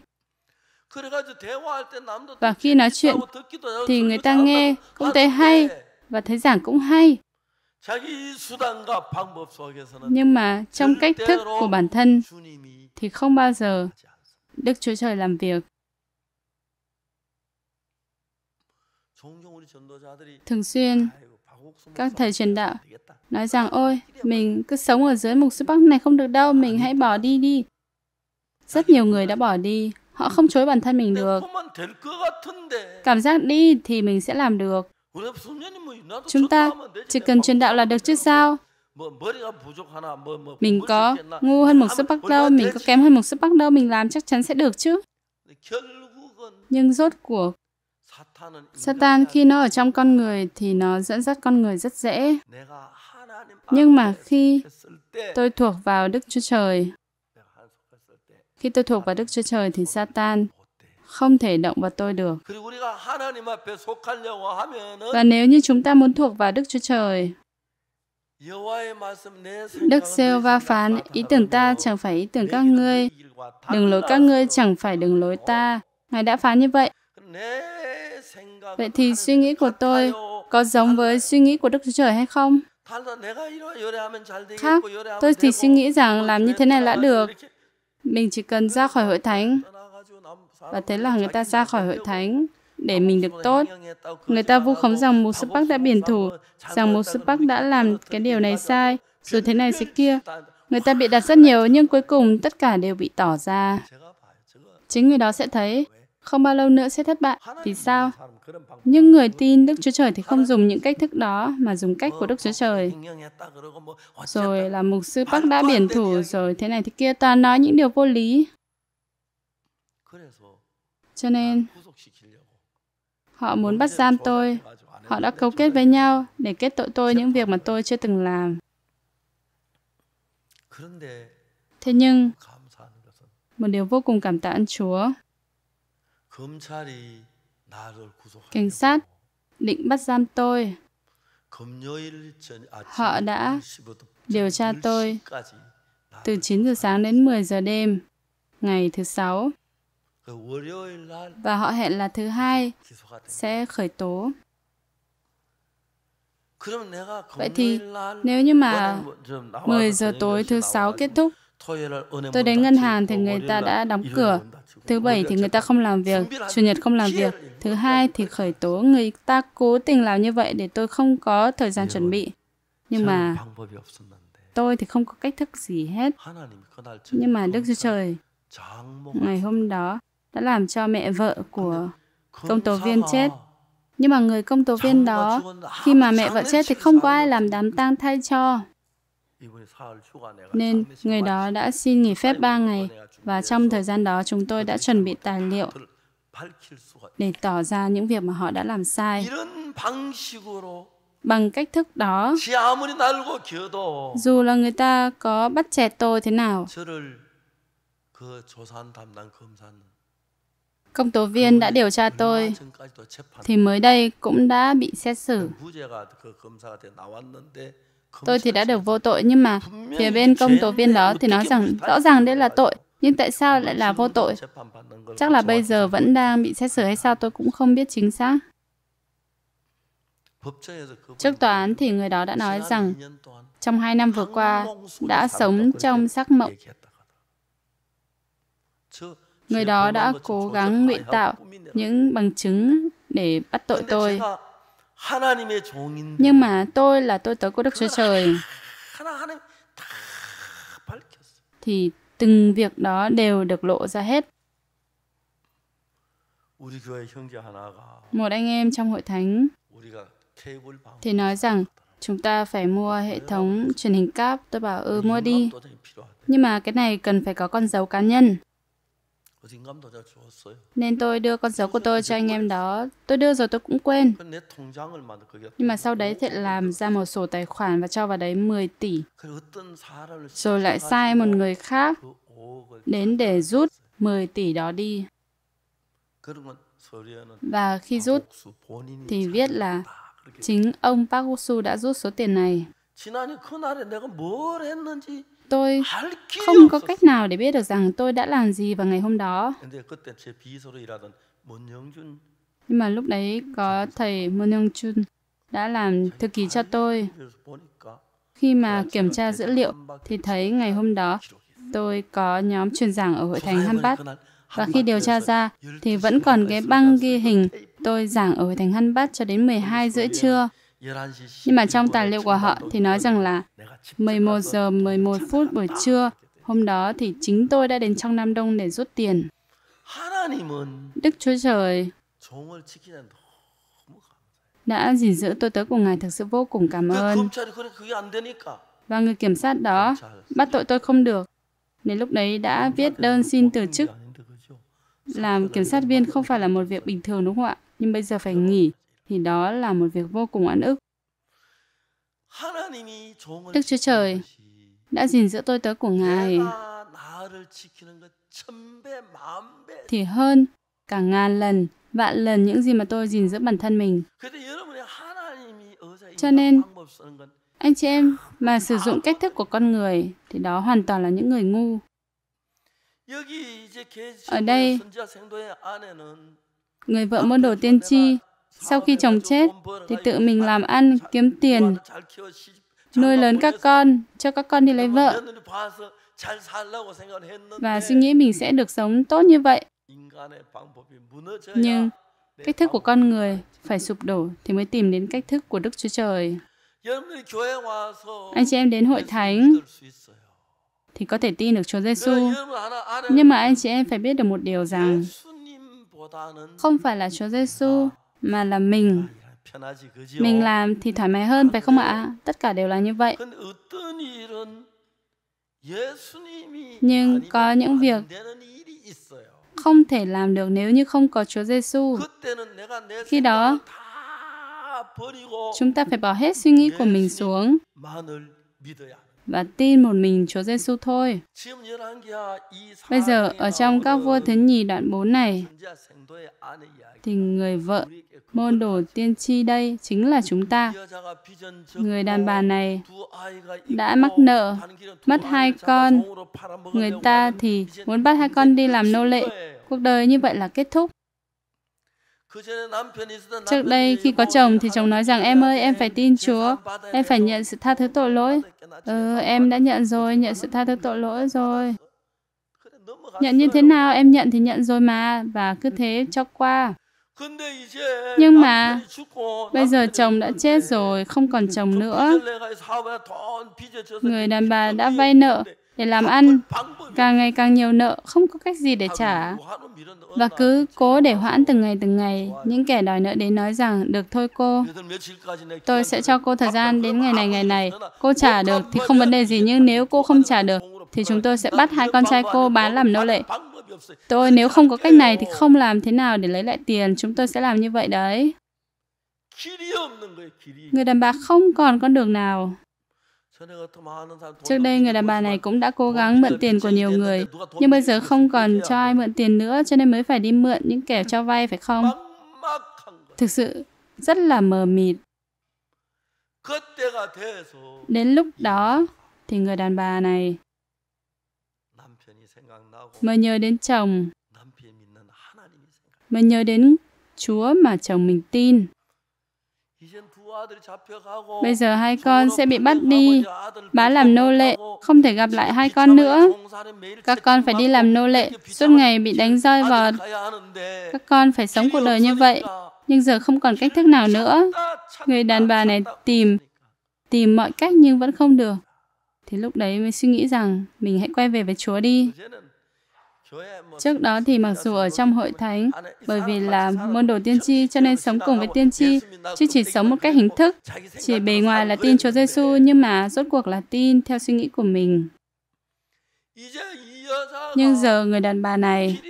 B: Và khi nói chuyện thì người ta nghe cũng thấy hay, và thấy giảng cũng hay.
A: Nhưng mà trong cách thức của bản thân
B: thì không bao giờ Đức Chúa Trời làm việc. Thường xuyên, các thầy truyền đạo nói rằng ôi, mình cứ sống ở dưới mục sư Bắc này không được đâu, mình hãy bỏ đi đi. Rất nhiều người đã bỏ đi, họ không chối bản thân mình được. Cảm giác đi thì mình sẽ làm được. Chúng ta chỉ cần truyền đạo là được chứ sao?
A: Mình có ngu hơn một
B: số bắc đâu, mình có kém hơn một số bắc đâu, mình làm chắc chắn sẽ được chứ. Nhưng rốt cuộc, Satan khi nó ở trong con người thì nó dẫn dắt con người rất dễ. Nhưng mà khi tôi thuộc vào Đức Chúa Trời, khi tôi thuộc vào Đức Chúa Trời thì Satan không thể động vào tôi được. Và nếu như chúng ta muốn thuộc vào Đức Chúa Trời, Đức Sêu va phán, ý tưởng ta chẳng phải ý tưởng các ngươi, đường lối các ngươi chẳng phải đường lối ta. Ngài đã phán như vậy. Vậy thì suy nghĩ của tôi có giống với suy nghĩ của Đức Chúa Trời hay không? Khác, tôi thì suy nghĩ rằng làm như thế này đã được. Mình chỉ cần ra khỏi hội thánh, và thế là người ta ra khỏi hội thánh để mình được tốt. Người ta vu khống rằng Mục sư Park đã biển thủ, rằng Mục sư Park đã làm cái điều này sai, rồi thế này thế kia. Người ta bị đặt rất nhiều, nhưng cuối cùng tất cả đều bị tỏ ra. Chính người đó sẽ thấy, không bao lâu nữa sẽ thất bại. Vì sao? Nhưng người tin Đức Chúa Trời thì không dùng những cách thức đó, mà dùng cách của Đức Chúa Trời. Rồi là mục sư Park đã biển thủ, rồi thế này thế kia, toàn nói những điều vô lý. Cho nên, họ muốn bắt giam tôi. Họ đã cấu kết với nhau để kết tội tôi những việc mà tôi chưa từng làm. Thế nhưng, một điều vô cùng cảm tạ ơn Chúa. Cảnh sát định bắt giam tôi.
A: Họ đã điều tra tôi
B: từ 9 giờ sáng đến 10 giờ đêm, ngày thứ Sáu và họ hẹn là thứ hai sẽ khởi tố. Vậy thì nếu như mà 10 giờ tối thứ sáu kết thúc, tôi đến ngân hàng thì người ta đã đóng cửa. Thứ bảy thì người ta không làm việc, chủ nhật không làm việc. Thứ hai thì khởi tố, người ta cố tình làm như vậy để tôi không có thời gian chuẩn bị. Nhưng mà tôi thì không có cách thức gì hết. Nhưng mà Đức Chúa Trời ngày hôm đó đã làm cho mẹ vợ của công tố viên chết. Nhưng mà người công tố viên đó, khi mà mẹ vợ chết thì không có ai làm đám tang thay cho. Nên người đó đã xin nghỉ phép 3 ngày và trong thời gian đó chúng tôi đã chuẩn bị tài liệu để tỏ ra những việc mà họ đã làm sai. Bằng cách thức đó, dù là người ta có bắt trẻ tôi thế nào, Công tố viên đã điều tra tôi, thì mới đây cũng đã bị xét xử. Tôi thì đã được vô tội, nhưng mà phía bên công tố viên đó thì nói rằng rõ ràng đây là tội, nhưng tại sao lại là vô tội? Chắc là bây giờ vẫn đang bị xét xử hay sao tôi cũng không biết chính xác. Trước tòa án thì người đó đã nói rằng trong hai năm vừa qua đã sống trong sắc mộng. Người đó đã cố gắng nguyện tạo những bằng chứng để bắt tội tôi. Nhưng mà tôi là tôi tới của Đức Chúa Trời. Thì từng việc đó đều được lộ ra hết. Một anh em trong hội thánh thì nói rằng chúng ta phải mua hệ thống truyền hình cáp. Tôi bảo ừ mua đi. Nhưng mà cái này cần phải có con dấu cá nhân. Nên tôi đưa con dấu của tôi cho anh em đó. Tôi đưa rồi tôi cũng quên. Nhưng mà sau đấy thì làm ra một sổ tài khoản và cho vào đấy 10 tỷ.
A: Rồi lại sai một người khác đến
B: để rút 10 tỷ đó đi.
A: Và khi rút thì viết là
B: chính ông Park Woo-soo đã rút số tiền này.
A: 지난해 그날에 내가 뭘 했는지
B: tôi không có cách nào để biết được rằng tôi đã làm gì vào ngày hôm đó. Nhưng mà lúc đấy có thầy Moon Young Jun đã làm thư ký cho tôi. Khi mà kiểm tra dữ liệu thì thấy ngày hôm đó tôi có nhóm truyền giảng ở hội thành Hanbat và khi điều tra ra thì vẫn còn cái băng ghi hình tôi giảng ở hội thành Hanbat cho đến 12 rưỡi trưa. Nhưng mà trong tài liệu của họ thì nói rằng là 11 giờ 11 phút buổi trưa hôm đó thì chính tôi đã đến trong Nam Đông để rút tiền. Đức Chúa Trời đã gìn giữ tôi tới của Ngài thực sự vô cùng cảm ơn. Và người kiểm sát đó bắt tội tôi không được. nên lúc đấy đã viết đơn xin từ chức. Làm kiểm sát viên không phải là một việc bình thường đúng không ạ? Nhưng bây giờ phải nghỉ thì đó là một việc vô cùng ấn ức.
A: Đức Chúa Trời
B: đã gìn giữ tôi tớ của Ngài thì hơn cả ngàn lần, vạn lần những gì mà tôi gìn giữ bản thân mình. Cho nên, anh chị em mà sử dụng cách thức của con người thì đó hoàn toàn là những người ngu. Ở đây, người vợ môn đồ tiên tri sau khi chồng chết thì tự mình làm ăn, kiếm tiền, nuôi lớn các con, cho các con đi lấy vợ. Và suy nghĩ mình sẽ được sống tốt như vậy. Nhưng cách thức của con người phải sụp đổ thì mới tìm đến cách thức của Đức Chúa Trời. Anh chị em đến hội thánh thì có thể tin được Chúa Giêsu. Nhưng mà anh chị em phải biết được một điều rằng không phải là Chúa Giêsu mà là mình mình làm thì thoải mái hơn phải không ạ tất cả đều là như vậy nhưng có những việc không thể làm được nếu như không có Chúa Giêsu. Khi đó, chúng ta phải bỏ hết suy nghĩ của mình xuống và tin một mình Chúa Giêsu thôi. Bây giờ ở trong các vua thứ nhì đoạn 4 này thì người vợ môn đồ tiên tri đây chính là chúng ta. Người đàn bà này đã mắc nợ, mất hai con. Người ta thì muốn bắt hai con đi làm nô lệ. Cuộc đời như vậy là kết thúc. Trước đây khi có chồng thì chồng nói rằng em ơi em phải tin Chúa, em phải nhận sự tha thứ tội lỗi. Ừ, em đã nhận rồi, nhận sự tha thứ tội lỗi rồi. Nhận như thế nào em nhận thì nhận rồi mà và cứ thế cho qua. Nhưng mà bây giờ chồng đã chết rồi, không còn chồng nữa. Người đàn bà đã vay nợ, để làm ăn, càng ngày càng nhiều nợ không có cách gì để trả và cứ cố để hoãn từng ngày từng ngày. Những kẻ đòi nợ đến nói rằng được thôi cô, tôi sẽ cho cô thời gian đến ngày này ngày này. Cô trả được thì không vấn đề gì nhưng nếu cô không trả được thì chúng tôi sẽ bắt hai con trai cô bán làm nô lệ. Tôi nếu không có cách này thì không làm thế nào để lấy lại tiền, chúng tôi sẽ làm như vậy đấy. Người đàn bà không còn con đường nào. Trước đây người đàn bà này cũng đã cố gắng mượn tiền của nhiều người, nhưng bây giờ không còn cho ai mượn tiền nữa cho nên mới phải đi mượn những kẻ cho vay phải không? Thực sự rất là mờ mịt. Đến lúc đó thì người đàn bà này mới nhớ đến chồng, mới nhớ đến Chúa mà chồng mình tin. Bây giờ hai con sẽ bị bắt đi. Bá làm nô lệ, không thể gặp lại hai con nữa. Các con phải đi làm nô lệ, suốt ngày bị đánh roi vào. Các con phải sống cuộc đời như vậy. Nhưng giờ không còn cách thức nào nữa. Người đàn bà này tìm, tìm mọi cách nhưng vẫn không được. Thì lúc đấy mới suy nghĩ rằng mình hãy quay về với Chúa đi. Trước đó thì mặc dù ở trong hội thánh, bởi vì là môn đồ tiên tri cho nên sống cùng với tiên tri, chứ chỉ sống một cách hình thức, chỉ bề ngoài là tin Chúa Giêsu nhưng mà rốt cuộc là tin theo suy nghĩ của mình. Nhưng giờ người đàn bà này,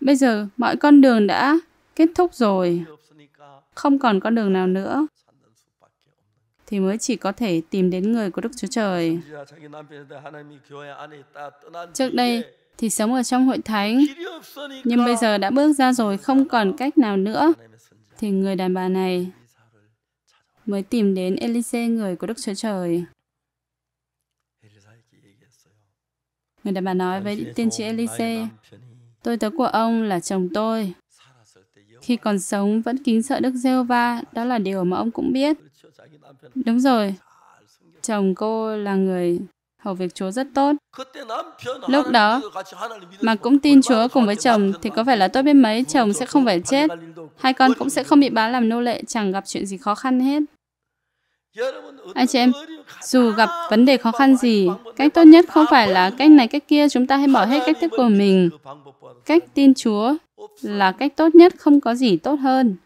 B: bây giờ mọi con đường đã kết thúc rồi, không còn con đường nào nữa thì mới chỉ có thể tìm đến người của Đức Chúa Trời. Trước đây thì sống ở trong hội thánh, nhưng bây giờ đã bước ra rồi không còn cách nào nữa, thì người đàn bà này mới tìm đến Elise người của Đức Chúa Trời. Người đàn bà nói với tiên tri Elise, tôi tớ của ông là chồng tôi. Khi còn sống vẫn kính sợ Đức Giê-hô-va, đó là điều mà ông cũng biết. Đúng rồi. Chồng cô là người hầu việc Chúa rất tốt. Lúc đó, mà cũng tin Chúa cùng với chồng thì có vẻ là tốt biết mấy, chồng sẽ không phải chết. Hai con cũng sẽ không bị bán làm nô lệ, chẳng gặp chuyện gì khó khăn hết. Anh chị em, dù gặp vấn đề khó khăn gì, cách tốt nhất không phải là cách này cách kia, chúng ta hãy bỏ hết cách thức của mình. Cách tin Chúa là cách tốt nhất, không có gì tốt hơn.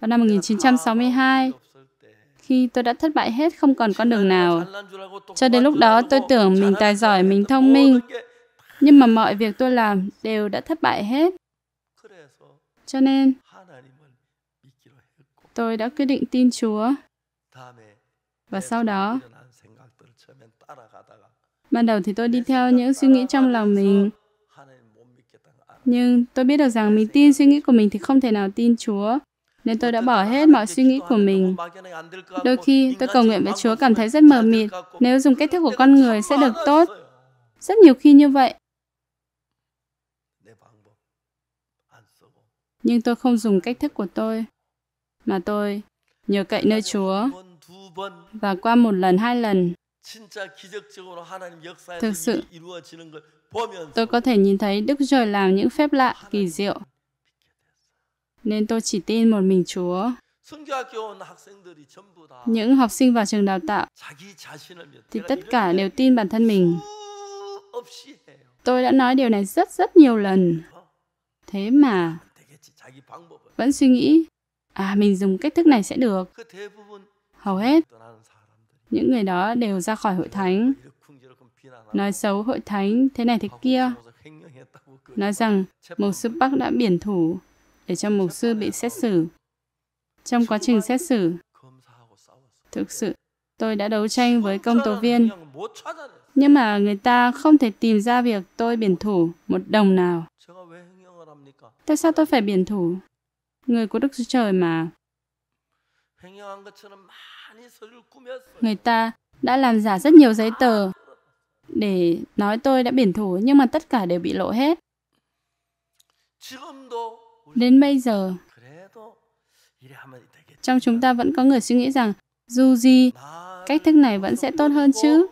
B: Vào năm 1962, khi tôi đã thất bại hết không còn con đường nào. Cho đến lúc đó tôi tưởng mình tài giỏi, mình thông minh, nhưng mà mọi việc tôi làm đều đã thất bại hết. Cho nên, tôi đã quyết định tin Chúa. Và sau đó, ban đầu thì tôi đi theo những suy nghĩ trong lòng mình. Nhưng tôi biết được rằng mình tin suy nghĩ của mình thì không thể nào tin Chúa nên tôi đã bỏ hết mọi suy nghĩ của mình. Đôi khi tôi cầu nguyện với Chúa cảm thấy rất mờ mịt, nếu dùng cách thức của con người sẽ được tốt. Rất nhiều khi như vậy. Nhưng tôi không dùng cách thức của tôi, mà tôi nhờ cậy nơi Chúa. Và qua một lần, hai lần,
A: thực sự tôi
B: có thể nhìn thấy Đức Trời làm những phép lạ kỳ diệu nên tôi chỉ tin một mình Chúa. Những học sinh vào trường đào tạo thì tất cả đều tin bản thân mình. Tôi đã nói điều này rất rất nhiều lần. Thế mà vẫn suy nghĩ, à mình dùng cách thức này sẽ được. Hầu hết những người đó đều ra khỏi hội thánh, nói xấu hội thánh thế này thế kia, nói rằng một sư bắc đã biển thủ để cho mục sư bị xét xử. Trong quá trình xét xử, thực sự tôi đã đấu tranh với công tố viên, nhưng mà người ta không thể tìm ra việc tôi biển thủ một đồng nào. Tại sao tôi phải biển thủ? Người của Đức Chúa Trời mà. Người ta đã làm giả rất nhiều giấy tờ để nói tôi đã biển thủ nhưng mà tất cả đều bị lộ hết. Đến bây giờ, trong chúng ta vẫn có người suy nghĩ rằng dù gì, cách thức này vẫn sẽ tốt hơn chứ.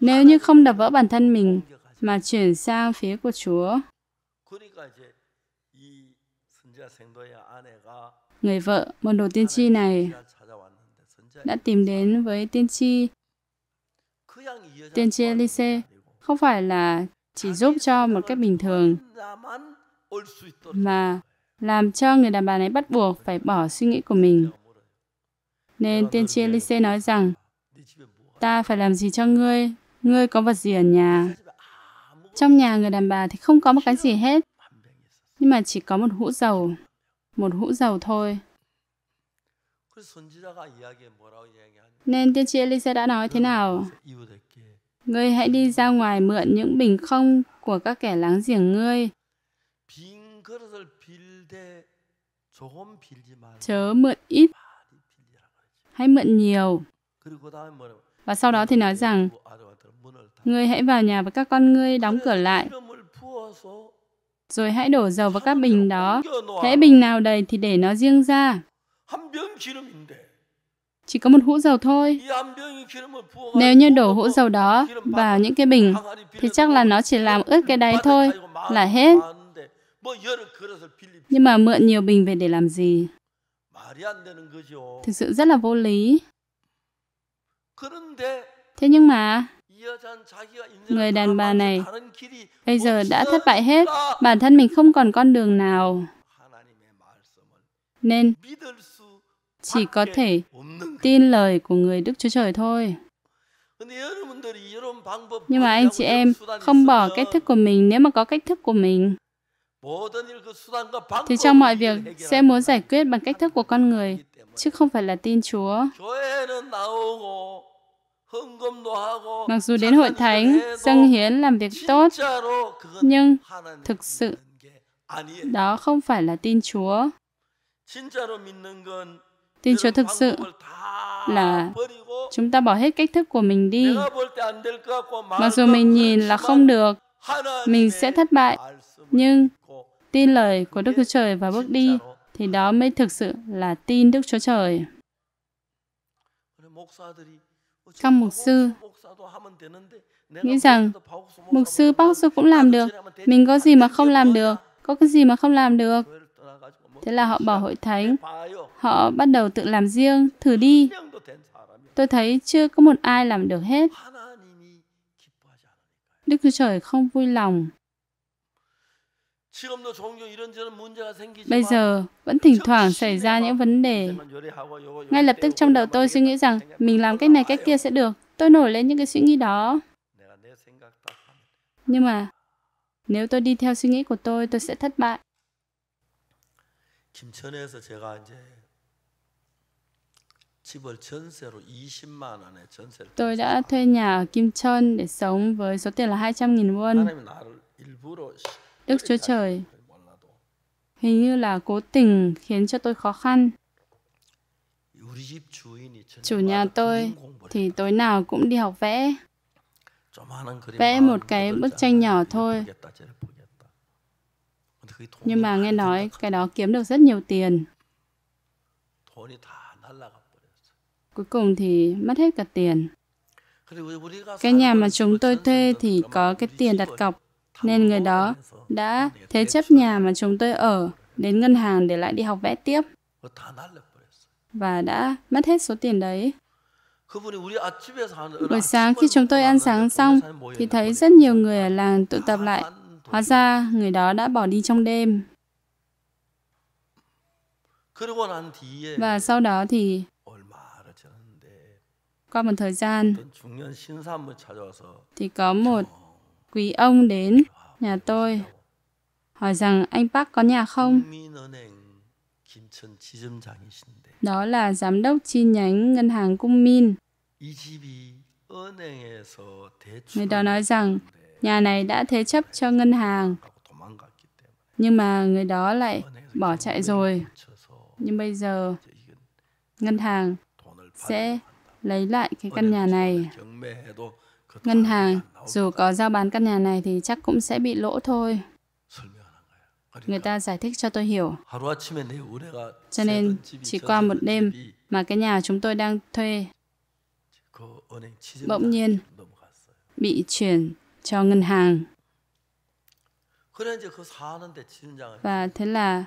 B: Nếu như không đập vỡ bản thân mình mà chuyển sang phía của Chúa.
A: Người vợ, môn đồ tiên tri này
B: đã tìm đến với tiên tri tiên tri Elise không phải là chỉ giúp cho một cách bình thường mà làm cho người đàn bà này bắt buộc phải bỏ suy nghĩ của mình. Nên tiên tri Elise nói rằng, ta phải làm gì cho ngươi, ngươi có vật gì ở nhà. Trong nhà người đàn bà thì không có một cái gì hết, nhưng mà chỉ có một hũ dầu, một hũ dầu thôi. Nên tiên tri Elise đã nói thế nào? Ngươi hãy đi ra ngoài mượn những bình không của các kẻ láng giềng ngươi Chớ mượn ít, hãy mượn nhiều.
A: Và sau đó thì nói rằng,
B: ngươi hãy vào nhà và các con ngươi đóng cửa lại. Rồi hãy đổ dầu vào các bình đó. Hễ bình nào đầy thì để nó riêng ra. Chỉ có một hũ dầu thôi. Nếu như đổ hũ dầu đó vào những cái bình, thì chắc là nó chỉ làm ướt cái đáy thôi, là hết. Nhưng mà mượn nhiều bình về để làm gì? Thực sự rất là vô lý. Thế nhưng mà
A: người đàn bà này bây giờ đã thất bại hết, bản
B: thân mình không còn con đường nào. Nên chỉ có thể tin lời của người Đức Chúa Trời thôi. Nhưng mà anh chị em không bỏ cách thức của mình nếu mà có cách thức của mình thì trong mọi việc sẽ muốn giải quyết bằng cách thức của con người, chứ không phải là tin Chúa. Mặc dù đến hội thánh, dâng hiến làm việc tốt, nhưng thực sự đó không phải là tin Chúa. Tin Chúa thực sự là chúng ta bỏ hết cách thức của mình đi. Mặc dù mình nhìn là không được, mình sẽ thất bại. Nhưng tin lời của Đức Chúa Trời và bước đi thì đó mới thực sự là tin Đức Chúa Trời. Các mục sư nghĩ rằng mục sư bác sư cũng làm được, mình có gì mà không làm được, có cái gì mà không làm được. Thế là họ bỏ hội thánh, họ bắt đầu tự làm riêng, thử đi. Tôi thấy chưa có một ai làm được hết. Đức Chúa Trời không vui lòng. Bây giờ vẫn thỉnh thoảng xảy ra những vấn đề. Ngay lập tức trong đầu tôi suy nghĩ rằng mình làm cách này cách kia sẽ được. Tôi nổi lên những cái suy nghĩ đó. Nhưng mà nếu tôi đi theo suy nghĩ của tôi, tôi sẽ thất bại.
A: 김천에서 제가 이제 Tôi đã
B: thuê nhà ở Kim Trân để sống với số tiền là 200.000 won. Đức Chúa Trời hình như là cố tình khiến cho tôi khó khăn. Chủ nhà tôi thì tối nào cũng đi học vẽ.
A: Vẽ một cái bức tranh nhỏ thôi.
B: Nhưng mà nghe nói cái đó kiếm được rất nhiều tiền. Cuối cùng thì mất hết cả tiền. Cái nhà mà chúng tôi thuê thì có cái tiền đặt cọc, nên người đó đã thế chấp nhà mà chúng tôi ở đến ngân hàng để lại đi học vẽ tiếp và đã mất hết số tiền đấy.
A: Buổi sáng khi chúng
B: tôi ăn sáng xong thì thấy rất nhiều người ở làng tụ tập lại. Hóa ra người đó đã bỏ đi trong đêm.
A: Và sau đó
B: thì qua một thời gian thì có một quý ông đến nhà tôi hỏi rằng anh Park có nhà không? Đó là giám đốc chi nhánh ngân hàng Cung Min. Người đó nói rằng nhà này đã thế chấp cho ngân hàng, nhưng mà người đó lại bỏ chạy rồi. Nhưng bây giờ ngân hàng sẽ lấy lại cái căn nhà này. Ngân hàng dù có giao bán căn nhà này thì chắc cũng sẽ bị lỗ thôi. Người ta giải thích cho tôi hiểu.
A: Cho nên chỉ qua một đêm
B: mà cái nhà chúng tôi đang thuê bỗng nhiên bị chuyển cho ngân hàng.
A: Và thế là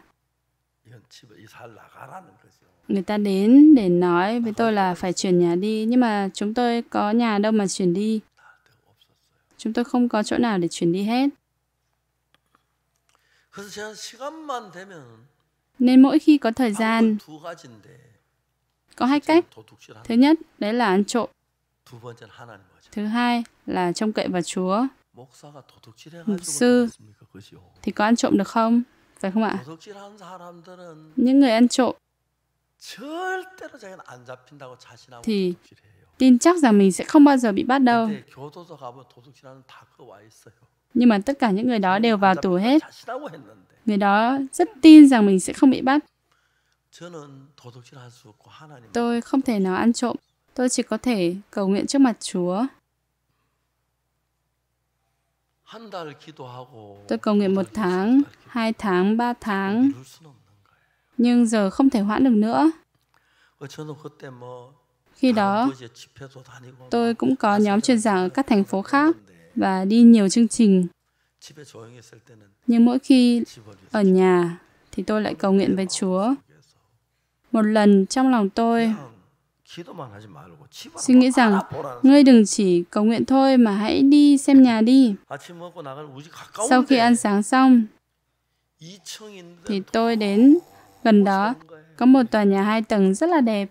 B: người ta đến để nói với tôi là phải chuyển nhà đi nhưng mà chúng tôi có nhà đâu mà chuyển đi chúng tôi không có chỗ nào để chuyển đi hết nên mỗi khi có thời gian có hai cách thứ nhất đấy là ăn trộm thứ hai là trông cậy vào chúa mục sư thì có ăn trộm được không phải không ạ những người ăn trộm thì tin chắc rằng mình sẽ không bao giờ bị bắt đâu. Nhưng mà tất cả những người đó đều vào tù hết. Người đó rất tin rằng mình sẽ không bị bắt. Tôi không thể nào ăn trộm. Tôi chỉ có thể cầu nguyện trước mặt Chúa. Tôi cầu nguyện một tháng, hai tháng, ba tháng, nhưng giờ không thể hoãn được nữa. Khi đó, tôi cũng có nhóm chuyên giảng ở các thành phố khác và đi nhiều chương trình. Nhưng mỗi khi ở nhà thì tôi lại cầu nguyện với Chúa. Một lần trong lòng tôi
A: suy nghĩ rằng
B: ngươi đừng chỉ cầu nguyện thôi mà hãy đi xem nhà đi. Sau khi ăn sáng xong thì tôi đến Gần đó có một tòa nhà hai tầng rất là đẹp.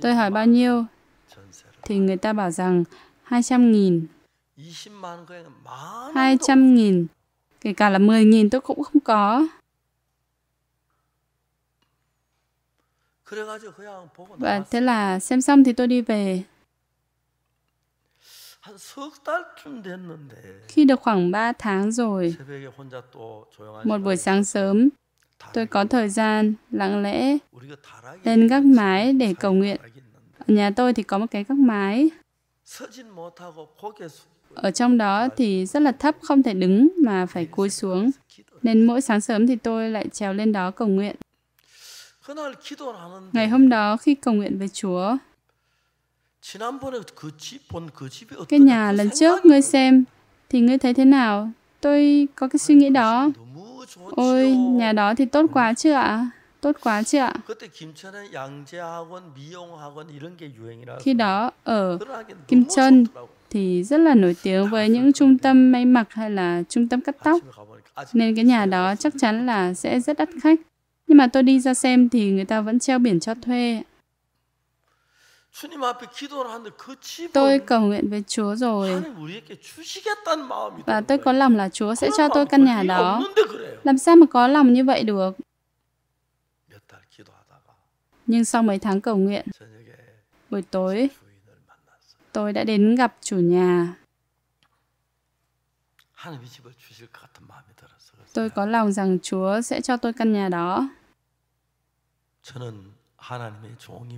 B: Tôi hỏi bao nhiêu? Thì người ta bảo rằng 200 nghìn. 200 nghìn. Kể cả là 10 nghìn tôi cũng không có. Và thế là xem xong thì tôi đi về. Khi được khoảng 3 tháng rồi, một buổi sáng sớm, tôi có thời gian lặng lẽ lên gác mái để cầu nguyện. Ở nhà tôi thì có một cái gác mái. Ở trong đó thì rất là thấp, không thể đứng mà phải cúi xuống. Nên mỗi sáng sớm thì tôi lại trèo lên đó cầu nguyện. Ngày hôm đó khi cầu nguyện với Chúa,
A: cái nhà lần trước
B: ngươi xem thì ngươi thấy thế nào? Tôi có cái suy nghĩ đó. Ôi, nhà đó thì tốt quá chưa ạ? Tốt quá chưa ạ? Khi đó ở Kim Trân thì rất là nổi tiếng với những trung tâm may mặc hay là trung tâm cắt tóc. Nên cái nhà đó chắc chắn là sẽ rất đắt khách. Nhưng mà tôi đi ra xem thì người ta vẫn treo biển cho thuê. Tôi cầu nguyện với Chúa rồi
A: và tôi có lòng là Chúa sẽ cho tôi căn nhà đó.
B: Làm sao mà có lòng như vậy được? Nhưng sau mấy tháng cầu nguyện, buổi tối, tôi đã đến gặp chủ nhà. Tôi có lòng rằng Chúa sẽ cho tôi căn nhà đó. 저는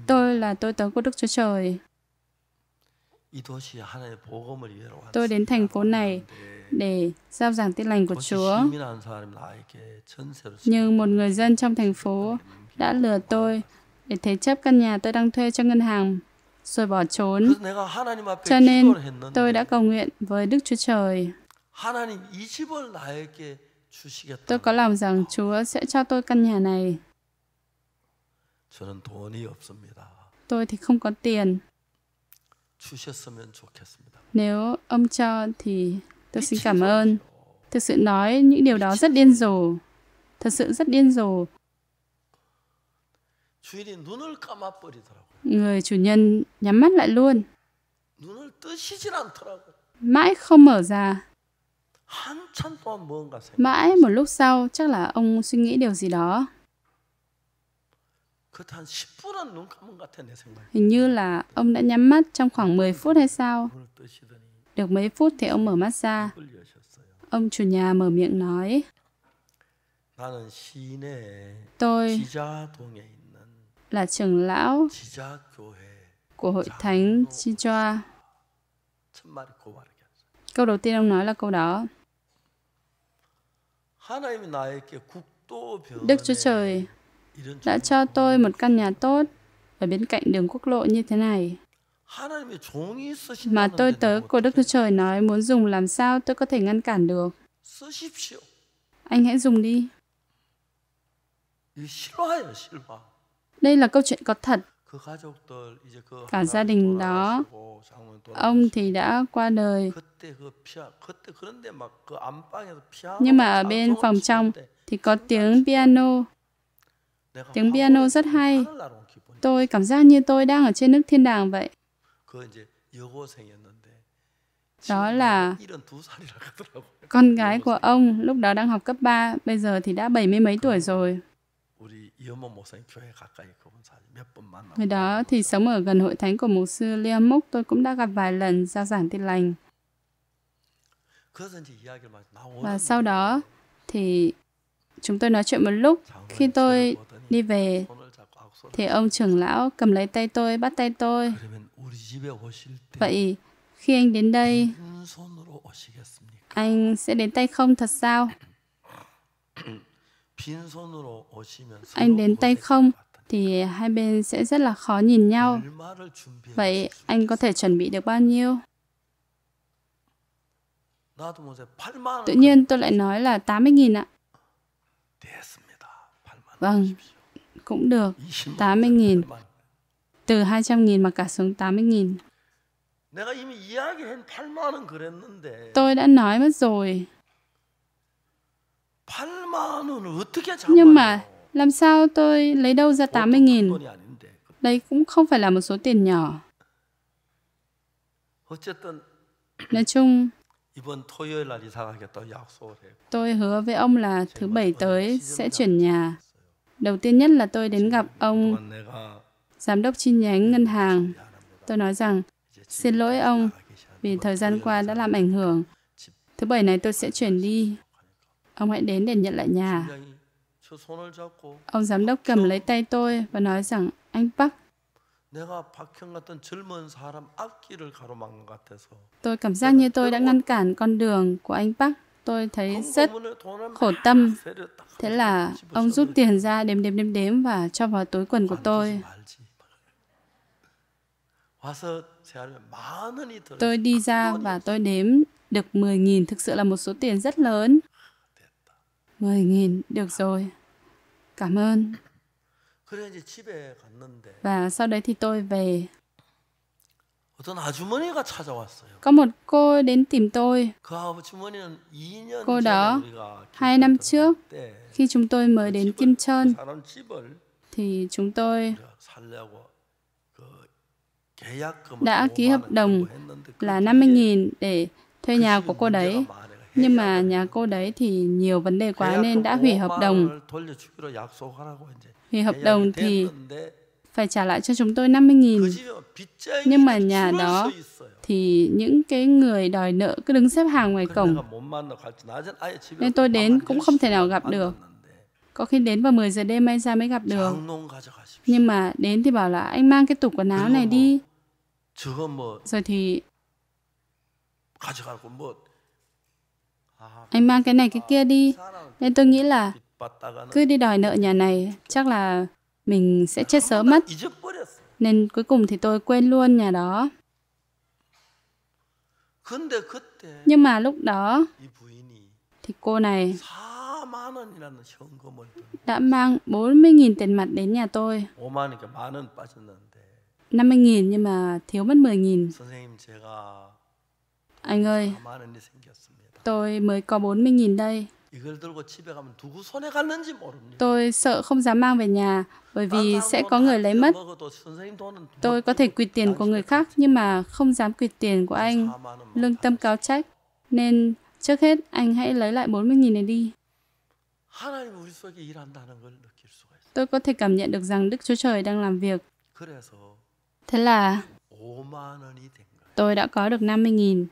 B: Tôi là tôi tớ của Đức Chúa Trời. Tôi đến thành phố này để giao giảng tin lành của Chúa. Nhưng một người dân trong thành phố đã lừa tôi để thế chấp căn nhà tôi đang thuê cho ngân hàng rồi bỏ trốn. Cho nên tôi đã cầu nguyện với Đức Chúa Trời. Tôi có lòng rằng Chúa sẽ cho tôi căn nhà này.
A: 저는 돈이 없습니다.
B: Tôi thì không có tiền.
A: 주셨으면 좋겠습니다.
B: Nếu ông cho thì tôi xin cảm ơn. Thực sự nói những điều đó rất điên rồ. Thật sự rất điên rồ. Người chủ nhân nhắm mắt lại luôn. Mãi không mở ra.
A: Mãi một lúc
B: sau chắc là ông suy nghĩ điều gì đó. Hình như là ông đã nhắm mắt trong khoảng 10 phút hay sao? Được mấy phút thì ông mở mắt ra. Ông chủ nhà mở miệng nói. Tôi là trưởng lão của hội thánh Chijoa. Câu đầu tiên ông nói là câu đó.
A: Đức Chúa Trời
B: đã cho tôi một căn nhà tốt ở bên cạnh đường quốc lộ như thế này.
A: Mà tôi tớ
B: của Đức Chúa Trời nói muốn dùng làm sao tôi có thể ngăn cản được. Anh hãy dùng đi. Đây là câu chuyện có thật.
A: Cả gia đình đó, ông thì đã qua đời. Nhưng mà ở bên phòng trong
B: thì có tiếng piano Tiếng piano rất hay. Tôi cảm giác như tôi đang ở trên nước thiên đàng vậy. Đó là con gái của ông lúc đó đang học cấp 3, bây giờ thì đã bảy mươi mấy tuổi rồi. Người đó thì sống ở gần hội thánh của mục sư Liam Múc, tôi cũng đã gặp vài lần giao giảng tin lành. Và sau đó thì chúng tôi nói chuyện một lúc. Khi tôi đi về thì ông trưởng lão cầm lấy tay tôi bắt tay tôi vậy khi anh đến đây anh sẽ đến tay không thật sao
A: anh đến tay không
B: thì hai bên sẽ rất là khó nhìn nhau vậy anh có thể chuẩn bị được bao nhiêu tự nhiên tôi lại nói là 80.000 ạ vâng cũng được 80.000 từ 200.000 mà cả xuống 80.000 Tôi đã nói mất rồi. Nhưng mà làm sao tôi lấy đâu ra 80.000? đây cũng không phải là một số tiền nhỏ. Nói chung, tôi hứa với ông là thứ bảy tới sẽ chuyển nhà. Đầu tiên nhất là tôi đến gặp ông giám đốc chi nhánh ngân hàng. Tôi nói rằng, xin lỗi ông vì thời gian qua đã làm ảnh hưởng. Thứ bảy này tôi sẽ chuyển đi. Ông hãy đến để nhận lại nhà. Ông giám đốc cầm lấy tay tôi và nói rằng, anh Park, Tôi cảm giác như tôi đã ngăn cản con đường của anh Park tôi thấy rất khổ tâm. Thế là ông rút tiền ra đếm đếm đếm đếm và cho vào túi quần của tôi. Tôi đi ra và tôi đếm được 10.000 thực sự là một số tiền rất lớn. 10.000 được rồi. Cảm ơn. Và sau đấy thì tôi về. Có một cô đến tìm tôi.
A: Cô đó, hai năm trước, khi chúng tôi mới đến Kim Trơn,
B: thì chúng tôi
A: đã ký hợp
B: đồng là 50.000 để thuê nhà của cô đấy. Nhưng mà nhà cô đấy thì nhiều vấn đề quá nên đã hủy hợp đồng. Hủy hợp đồng thì phải trả lại cho chúng tôi 50.000. Nhưng mà nhà đó thì những cái người đòi nợ cứ đứng xếp hàng ngoài cổng. Nên tôi đến cũng không thể nào gặp được. Có khi đến vào 10 giờ đêm mai ra mới gặp được. Nhưng mà đến thì bảo là anh mang cái tủ quần áo này đi. Rồi thì
A: anh mang cái này cái kia đi.
B: Nên tôi nghĩ là cứ đi đòi nợ nhà này chắc là mình sẽ chết sớm mất. Nên cuối cùng thì tôi quên luôn nhà đó. Nhưng mà lúc đó thì cô này đã mang 40.000 tiền mặt đến nhà tôi.
A: 50.000
B: nhưng mà thiếu mất
A: 10.000.
B: Anh ơi, tôi mới có 40.000 đây. Tôi sợ không dám mang về nhà, bởi vì sẽ có người lấy mất. Tôi có thể quyệt tiền của người khác nhưng mà không dám quyệt tiền của anh. Lương tâm cáo trách. Nên trước hết anh hãy lấy lại 40.000 này đi. Tôi có thể cảm nhận được rằng Đức Chúa Trời đang làm việc. Thế là tôi đã có được 50.000.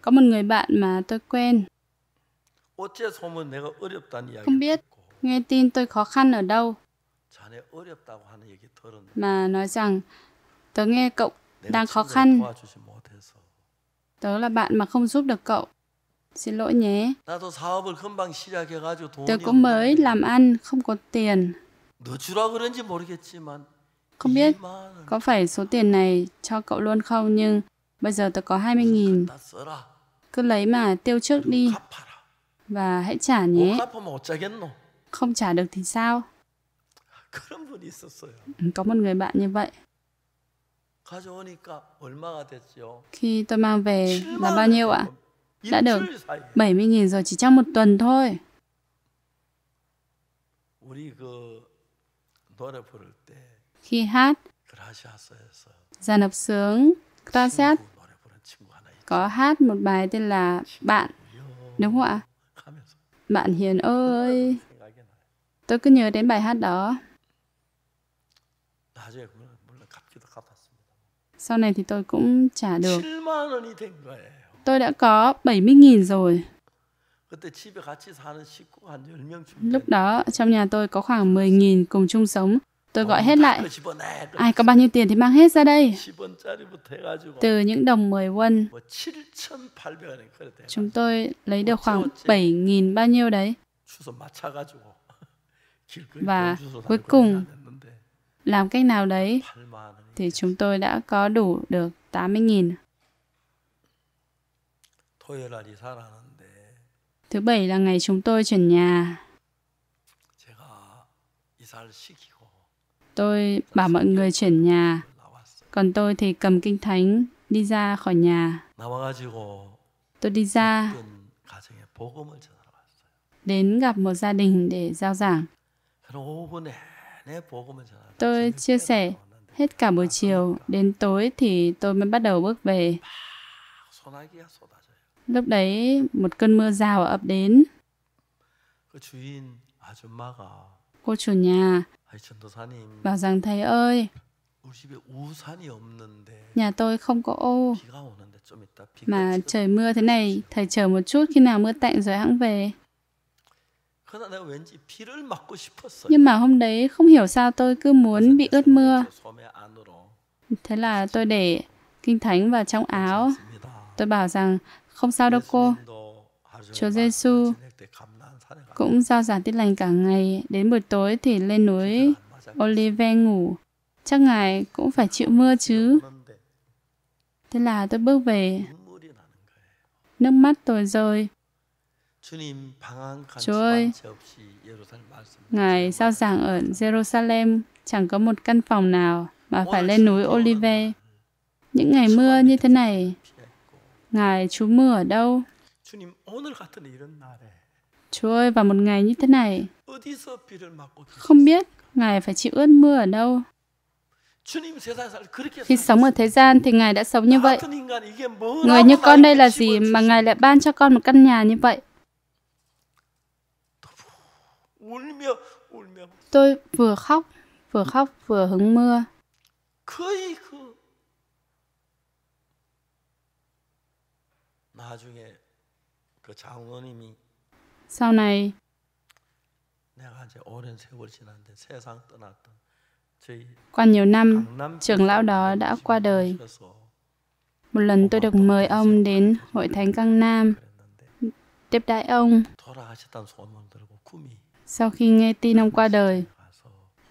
B: Có một người bạn mà tôi quen không biết nghe tin tôi khó khăn ở đâu
A: mà nói rằng
B: tớ nghe cậu đang khó khăn. Tớ là bạn mà không giúp được cậu. Xin lỗi nhé.
A: Tớ cũng mới làm ăn,
B: không có tiền. Không biết có phải số tiền này cho cậu luôn không nhưng bây giờ tớ có 20.000. Cứ lấy mà tiêu trước đi và hãy trả nhé. Không trả được thì sao?
A: Ừ, có một người bạn như vậy. Khi tôi mang về là bao nhiêu ạ? Đã được
B: 70.000 rồi chỉ trong một tuần thôi. Khi hát, giàn hợp sướng Krasiat có hát một bài tên là Bạn, đúng không ạ? Bạn Hiền ơi, tôi cứ nhớ đến bài hát đó. Sau này thì tôi cũng trả được. Tôi đã có 70.000 rồi. Lúc đó, trong nhà tôi có khoảng 10.000 cùng chung sống. Tôi ờ, gọi hết lại. Ai có bao nhiêu tiền thì mang hết ra đây.
A: Từ những đồng 10 won, chúng tôi lấy được khoảng 7.000 bao nhiêu đấy.
B: Và cuối cùng, làm cách nào đấy, thì chúng tôi đã có đủ được 80.000. Thứ bảy là ngày chúng tôi chuyển nhà. Tôi bảo mọi người chuyển nhà, còn tôi thì cầm kinh thánh đi ra khỏi nhà. Tôi đi ra đến gặp một gia đình để giao giảng. Tôi chia sẻ hết cả buổi chiều, đến tối thì tôi mới bắt đầu bước về. Lúc đấy một cơn mưa rào ập đến. Cô chủ nhà bảo rằng thầy ơi nhà tôi không có ô mà trời mưa thế này thầy chờ một chút khi nào mưa tạnh rồi hãng về nhưng mà hôm đấy không hiểu sao tôi cứ muốn bị ướt mưa thế là tôi để kinh thánh vào trong áo tôi bảo rằng không sao đâu cô chúa giêsu cũng giao giảng tiết lành cả ngày, đến buổi tối thì lên núi Olive ngủ. Chắc ngài cũng phải chịu mưa chứ. Thế là tôi bước về. Nước mắt tôi rơi. Chúa ơi, Ngài sao giảng ở Jerusalem chẳng có một căn phòng nào mà phải lên núi Olive. Những ngày mưa như thế này, Ngài trú mưa ở đâu? Chúa ơi, vào một ngày như thế này, không biết Ngài phải chịu ướt mưa ở đâu. Khi sống ở thế gian thì Ngài đã sống như vậy. Người như con đây là gì mà Ngài lại ban cho con một căn nhà như vậy? Tôi vừa khóc, vừa khóc, vừa hứng mưa.
A: 나중에 그 장로님이 sau này qua nhiều năm, trưởng lão đó đã qua đời.
B: Một lần tôi được mời ông đến Hội Thánh Căng Nam tiếp đãi ông. Sau khi nghe tin ông qua đời,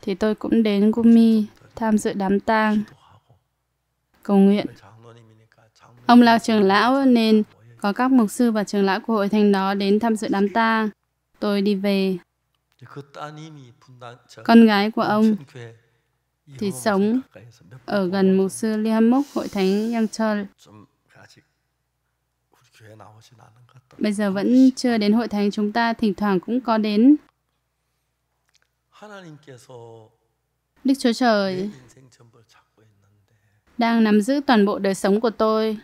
B: thì tôi cũng đến Gumi tham dự đám tang, cầu nguyện. Ông là trưởng lão nên có các mục sư và trưởng lão của hội thánh đó đến tham dự đám tang, Tôi đi về.
A: Con gái của ông
B: thì sống ở gần mục sư Lee Han hội thánh Yangchul. Bây giờ vẫn chưa đến hội thánh chúng ta, thỉnh thoảng cũng có đến. Đức Chúa Trời đang nắm giữ toàn bộ đời sống của tôi.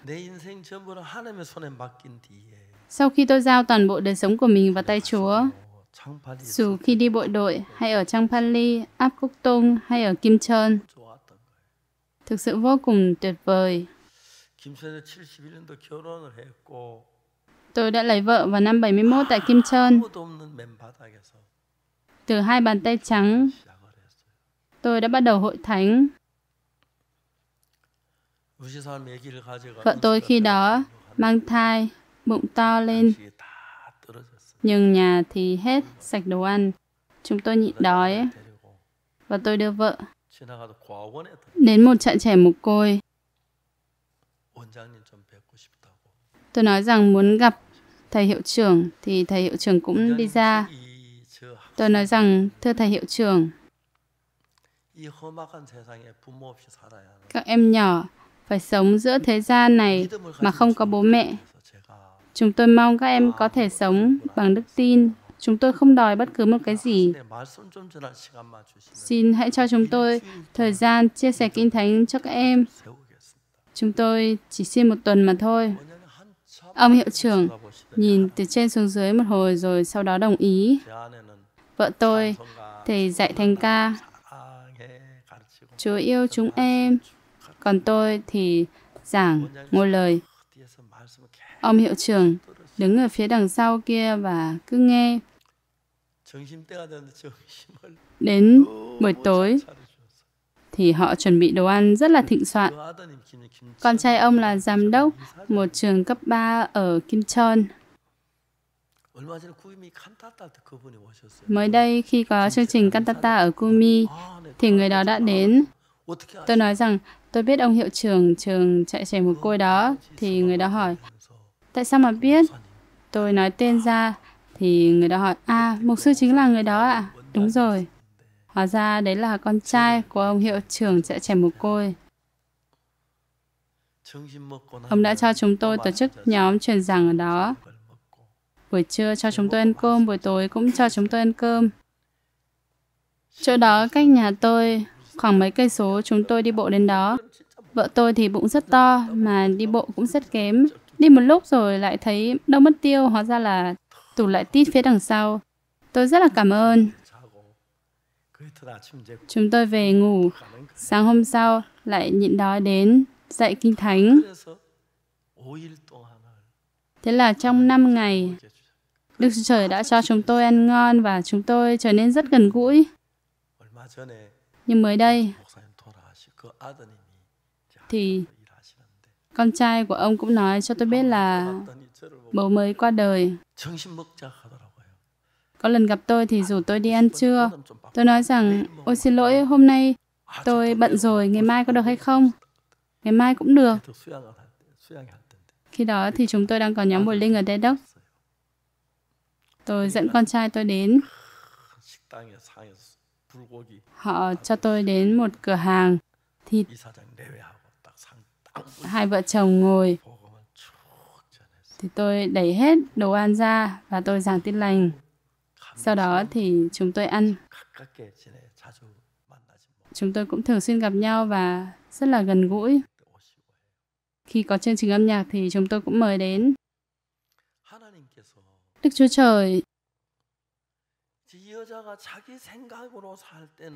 B: Sau khi tôi giao toàn bộ đời sống của mình vào tay Chúa, dù khi đi bộ đội hay ở Trang Pali, Áp Cúc Tung hay ở Kim Trơn, thực sự vô cùng tuyệt vời. Tôi đã lấy vợ vào năm 71 tại Kim Trơn. Từ hai bàn tay trắng, tôi đã bắt đầu hội thánh
A: Vợ tôi khi đó
B: mang thai, bụng to lên, nhưng nhà thì hết sạch đồ ăn. Chúng tôi nhịn đói và tôi đưa vợ đến một trại trẻ mồ côi. Tôi nói rằng muốn gặp thầy hiệu trưởng thì thầy hiệu trưởng cũng đi ra. Tôi nói rằng thưa thầy hiệu trưởng, các em nhỏ phải sống giữa thế gian này mà không có bố mẹ. Chúng tôi mong các em có thể sống bằng đức tin. Chúng tôi không đòi bất cứ một cái gì. Xin hãy cho chúng tôi thời gian chia sẻ kinh thánh cho các em. Chúng tôi chỉ xin một tuần mà thôi. Ông hiệu trưởng nhìn từ trên xuống dưới một hồi rồi sau đó đồng ý. Vợ tôi, thầy dạy thành ca. Chúa yêu chúng em, còn tôi thì giảng ngôi lời. Ông hiệu trưởng đứng ở phía đằng sau kia và cứ nghe. Đến buổi tối thì họ chuẩn bị đồ ăn rất là thịnh soạn. Con trai ông là giám đốc một trường cấp 3 ở Kim Chon. Mới đây khi có chương trình Cantata ở Kumi thì người đó đã đến. Tôi nói rằng Tôi biết ông hiệu trưởng trường chạy trẻ một côi đó, thì người đó hỏi, tại sao mà biết? Tôi nói tên ra, thì người đó hỏi, à, mục sư chính là người đó ạ. À? Đúng rồi. Hóa ra đấy là con trai của ông hiệu trưởng chạy trẻ một côi.
A: Ông đã cho chúng tôi tổ chức
B: nhóm truyền giảng ở đó. Buổi trưa cho chúng tôi ăn cơm, buổi tối cũng cho chúng tôi ăn cơm. Chỗ đó cách nhà tôi Khoảng mấy cây số chúng tôi đi bộ đến đó. Vợ tôi thì bụng rất to mà đi bộ cũng rất kém. Đi một lúc rồi lại thấy đâu mất tiêu, hóa ra là tủ lại tít phía đằng sau. Tôi rất là cảm ơn.
A: Chúng tôi về ngủ,
B: sáng hôm sau lại nhịn đói đến dạy kinh thánh. Thế là trong 5 ngày, Đức Chúa Trời đã cho chúng tôi ăn ngon và chúng tôi trở nên rất gần gũi.
A: Nhưng mới đây,
B: thì con trai của ông cũng nói cho tôi biết là bố mới qua đời. Có lần gặp tôi thì rủ tôi đi ăn trưa. Tôi nói rằng, ôi xin lỗi, hôm nay tôi bận rồi, ngày mai có được hay không? Ngày mai cũng được. Khi đó thì chúng tôi đang có nhóm buổi linh ở Đê Đốc. Tôi dẫn con trai tôi đến họ cho tôi đến một cửa hàng thịt. Hai vợ chồng ngồi. Thì tôi đẩy hết đồ ăn ra và tôi giảng tin lành. Sau đó thì chúng tôi ăn. Chúng tôi cũng thường xuyên gặp nhau và rất là gần gũi. Khi có chương trình âm nhạc thì chúng tôi cũng mời đến. Đức Chúa Trời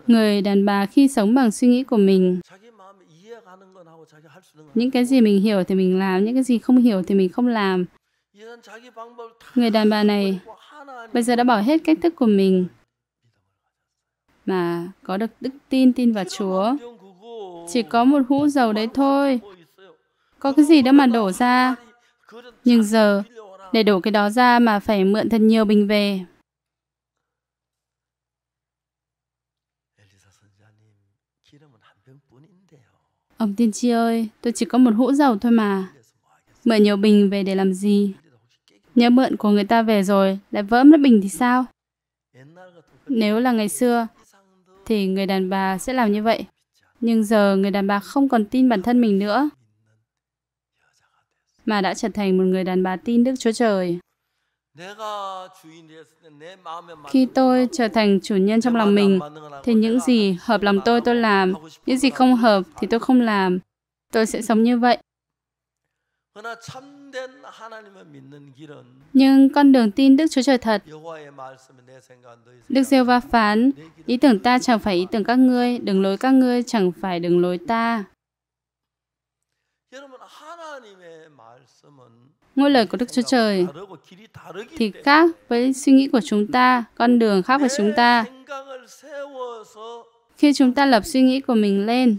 A: Người đàn bà khi
B: sống bằng suy nghĩ của mình, những cái gì mình hiểu thì mình làm, những cái gì không hiểu thì mình không làm.
A: Người đàn bà này
B: bây giờ đã bỏ hết cách thức của mình mà có được đức tin, tin vào Chúa. Chỉ có một hũ dầu đấy thôi. Có cái gì đó mà đổ ra. Nhưng giờ, để đổ cái đó ra mà phải mượn thật nhiều bình về Ông tiên tri ơi, tôi chỉ có một hũ dầu thôi mà. Mượn nhiều bình về để làm gì? Nhớ mượn của người ta về rồi, lại vỡ mất bình thì sao? Nếu là ngày xưa, thì người đàn bà sẽ làm như vậy. Nhưng giờ người đàn bà không còn tin bản thân mình nữa, mà đã trở thành một người đàn bà tin Đức Chúa Trời. Khi tôi trở thành chủ nhân trong lòng mình, thì những gì hợp lòng tôi tôi làm, những gì không hợp thì tôi không làm. Tôi sẽ sống như vậy. Nhưng con đường tin Đức Chúa Trời thật. Đức Diêu Va phán, ý tưởng ta chẳng phải ý tưởng các ngươi, đường lối các ngươi chẳng phải đường lối ta ngôi lời của Đức Chúa Trời thì khác với suy nghĩ của chúng ta, con đường khác với chúng ta. Khi chúng ta lập suy nghĩ của mình lên,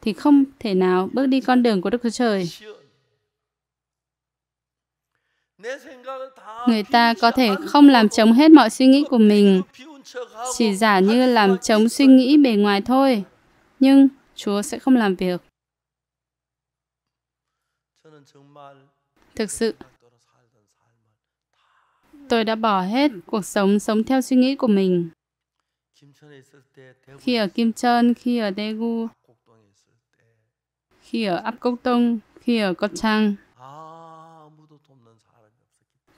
B: thì không thể nào bước đi con đường của Đức Chúa Trời. Người ta có thể không làm chống hết mọi suy nghĩ của mình, chỉ giả như làm chống suy nghĩ bề ngoài thôi, nhưng Chúa sẽ không làm việc. Thực sự, tôi đã bỏ hết cuộc sống sống theo suy nghĩ của mình. Khi ở Kim Trơn, khi ở Daegu, khi ở Áp Cốc Tông, khi ở Cốc Trang,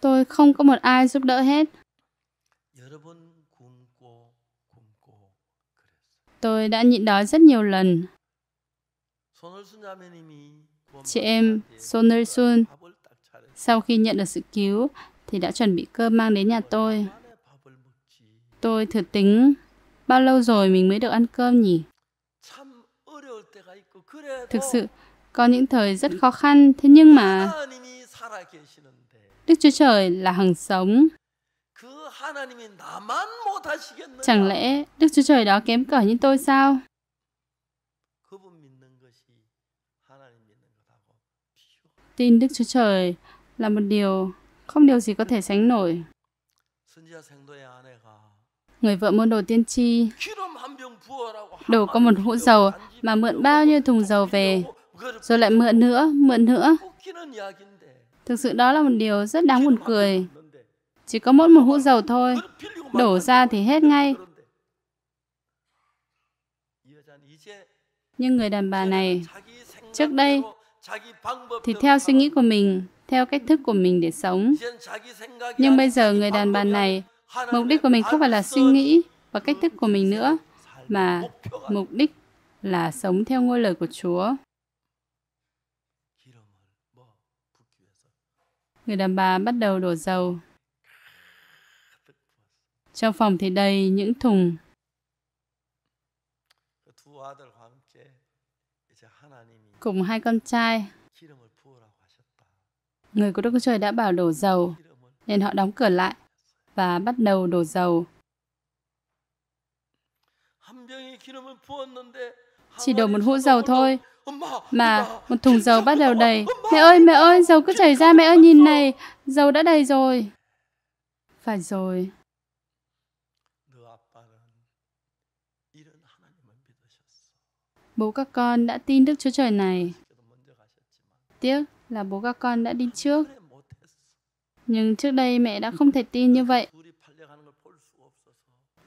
B: tôi không có một ai giúp đỡ hết. Tôi đã nhịn đói rất nhiều lần. Chị em Sonner Sun sau khi nhận được sự cứu, thì đã chuẩn bị cơm mang đến nhà tôi. Tôi thử tính, bao lâu rồi mình mới được ăn cơm nhỉ? Thực sự, có những thời rất khó khăn, thế nhưng mà Đức Chúa Trời là hằng sống. Chẳng lẽ Đức Chúa Trời đó kém cỏi như tôi sao? Tin Đức Chúa Trời là một điều không điều gì có thể sánh nổi. Người vợ môn đồ tiên tri đổ có một hũ dầu mà mượn bao nhiêu thùng dầu về, rồi lại mượn nữa, mượn nữa. Thực sự đó là một điều rất đáng buồn cười. Chỉ có mỗi một hũ dầu thôi, đổ ra thì hết ngay. Nhưng người đàn bà này, trước đây thì theo suy nghĩ của mình theo cách thức của mình để sống. Nhưng bây giờ người đàn bà này, mục đích của mình không phải là suy nghĩ và cách thức của mình nữa, mà mục đích là sống theo ngôi lời của Chúa. Người đàn bà bắt đầu đổ dầu. Trong phòng thì đầy những thùng. Cùng hai con trai, Người của Đức Chúa Trời đã bảo đổ dầu, nên họ đóng cửa lại và bắt đầu đổ dầu. Chỉ đổ một hũ dầu thôi, mà một thùng dầu bắt đầu đầy. Mẹ ơi, mẹ ơi, dầu cứ chảy ra, mẹ ơi, nhìn này, dầu đã đầy rồi. Phải rồi. Bố các con đã tin Đức Chúa Trời này. Tiếc, là bố các con đã đi trước. Nhưng trước đây mẹ đã không thể tin như vậy.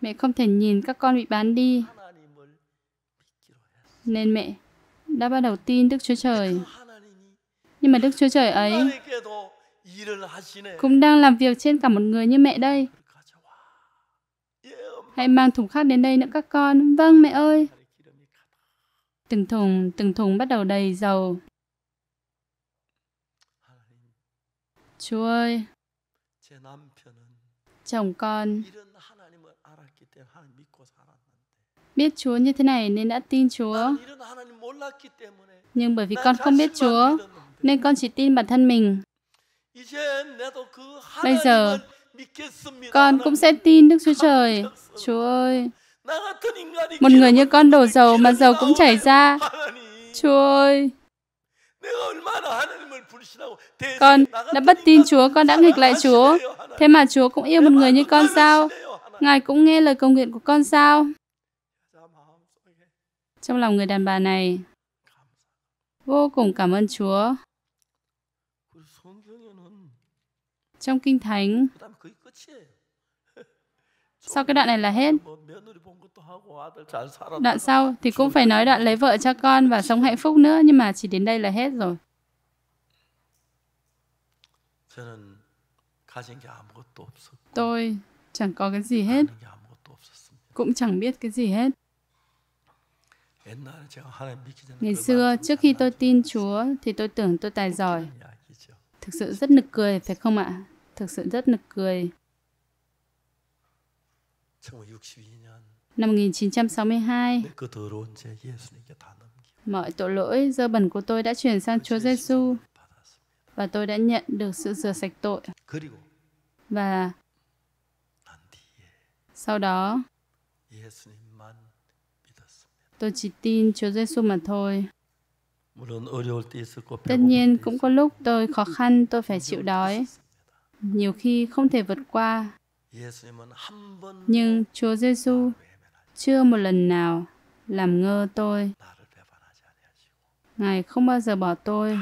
B: Mẹ không thể nhìn các con bị bán đi. Nên mẹ đã bắt đầu tin Đức Chúa Trời. Nhưng mà Đức Chúa Trời ấy cũng đang làm việc trên cả một người như mẹ đây. Hãy mang thùng khác đến đây nữa các con. Vâng mẹ ơi. Từng thùng, từng thùng bắt đầu đầy dầu. Chúa ơi, chồng con biết Chúa như thế này nên đã tin Chúa. Nhưng bởi vì con không biết Chúa, nên con chỉ tin bản thân mình. Bây giờ, con cũng sẽ tin Đức Chúa Trời. Chúa ơi, một người như con đổ dầu mà dầu cũng chảy ra. Chúa ơi, con đã bất tin Chúa, con đã nghịch lại Chúa. Thế mà Chúa cũng yêu một người như con sao? Ngài cũng nghe lời cầu nguyện của con sao? Trong lòng người đàn bà này, vô cùng cảm ơn Chúa. Trong Kinh Thánh, sau cái đoạn này là hết.
A: Đoạn sau thì cũng phải nói đoạn lấy
B: vợ cho con và sống hạnh phúc nữa nhưng mà chỉ đến đây là hết rồi. Tôi chẳng có cái gì hết. Cũng chẳng biết cái gì hết. Ngày xưa, trước khi tôi tin Chúa, thì tôi tưởng tôi tài giỏi. Thực sự rất nực cười, phải không ạ? Thực sự rất nực cười. Năm 1962, mọi tội lỗi dơ bẩn của tôi đã chuyển sang Chúa Giêsu và tôi đã nhận được sự rửa sạch tội. Và sau đó, tôi chỉ tin Chúa Giêsu mà thôi. Tất nhiên cũng có lúc tôi khó khăn, tôi phải chịu đói. Nhiều khi không thể vượt qua. Nhưng Chúa Giêsu chưa một lần nào làm ngơ tôi. Ngài không bao giờ bỏ tôi,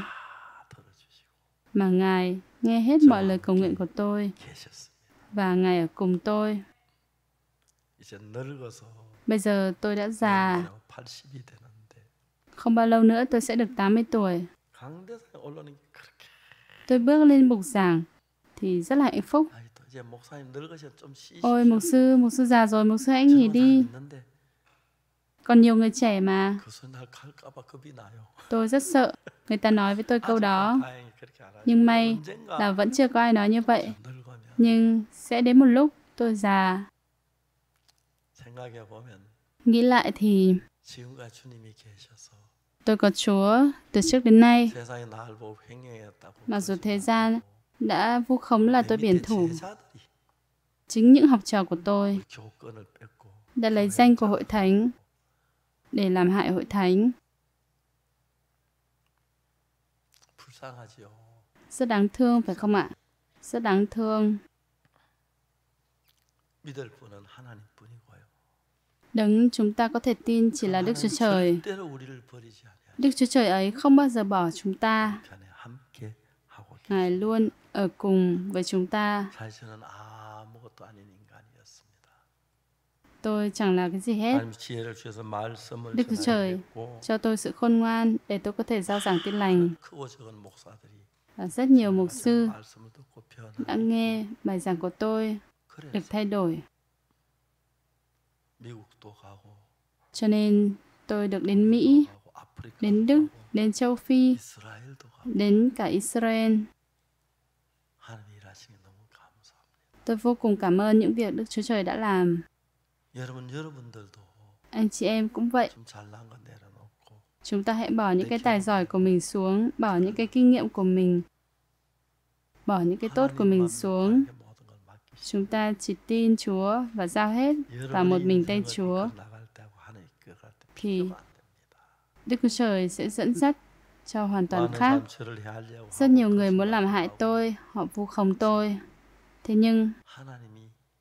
B: mà Ngài nghe hết mọi lời cầu nguyện của tôi và Ngài ở cùng tôi. Bây giờ tôi đã già. Không bao lâu nữa tôi sẽ được 80 tuổi. Tôi bước lên bục giảng thì rất là hạnh phúc.
A: Ôi mục sư, mục sư già rồi, mục sư hãy nghỉ đi.
B: Còn nhiều người trẻ mà. Tôi rất sợ. Người ta nói với tôi câu đó. Nhưng may là vẫn chưa có ai nói như vậy. Nhưng sẽ đến một lúc tôi già. Nghĩ lại thì tôi có Chúa từ trước đến nay. Mặc dù thế gian đã vu khống là tôi biển thủ. Chính những học trò của tôi đã lấy danh của hội thánh để làm hại hội thánh. Rất đáng thương phải không ạ? Rất đáng thương. Đấng chúng ta có thể tin chỉ là Đức Chúa Trời. Đức Chúa Trời ấy không bao giờ bỏ chúng ta. Ngài luôn ở cùng với chúng ta. Tôi chẳng là cái gì hết.
A: Đức Chúa Trời cho
B: tôi sự khôn ngoan để tôi có thể giao giảng tin lành. Và rất nhiều mục sư đã nghe bài giảng của tôi được thay đổi. Cho nên tôi được đến Mỹ, đến Đức, đến châu Phi, đến cả Israel. Tôi vô cùng cảm ơn những việc Đức Chúa Trời đã làm. Anh chị em cũng vậy. Chúng ta hãy bỏ những cái tài giỏi của mình xuống, bỏ những cái kinh nghiệm của mình, bỏ những cái tốt của mình xuống. Chúng ta chỉ tin Chúa và giao hết vào một mình tay Chúa. Thì Đức Chúa Trời sẽ dẫn dắt cho hoàn toàn khác. Rất nhiều người muốn làm hại tôi, họ vu khống tôi, Thế nhưng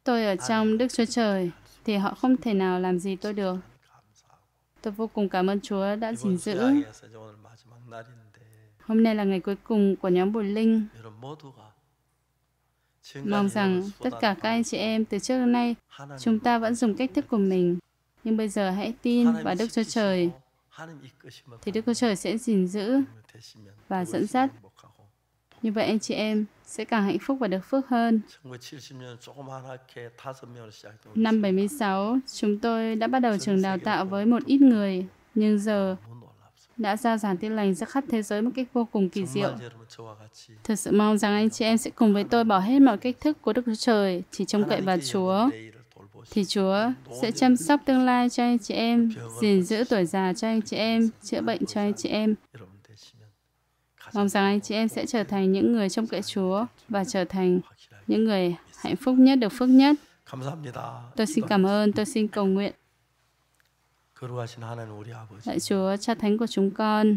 B: tôi ở trong Đức Chúa Trời thì họ không thể nào làm gì tôi được. Tôi vô cùng cảm ơn Chúa đã gìn giữ. Hôm nay là ngày cuối cùng của nhóm Bùi Linh.
A: Mong rằng tất cả các
B: anh chị em từ trước đến nay, chúng ta vẫn dùng cách thức của mình. Nhưng bây giờ hãy tin vào Đức Chúa Trời. Thì Đức Chúa Trời sẽ gìn giữ và dẫn dắt như vậy anh chị em sẽ càng hạnh phúc và được phước hơn. Năm 76, chúng tôi đã bắt đầu trường đào tạo với một ít người, nhưng giờ đã ra giảng tin lành ra khắp thế giới một cách vô cùng kỳ diệu. Thật sự mong rằng anh chị em sẽ cùng với tôi bỏ hết mọi cách thức của Đức Chúa Trời, chỉ trông cậy vào Chúa. Thì Chúa sẽ chăm sóc tương lai cho anh chị em, gìn giữ tuổi già cho anh chị em, chữa bệnh cho anh chị em. Mong rằng anh chị em sẽ trở thành những người trong cậy Chúa và trở thành những người hạnh phúc nhất, được phước nhất. Tôi xin cảm ơn, tôi xin cầu nguyện. Lạy Chúa, cha thánh của chúng con,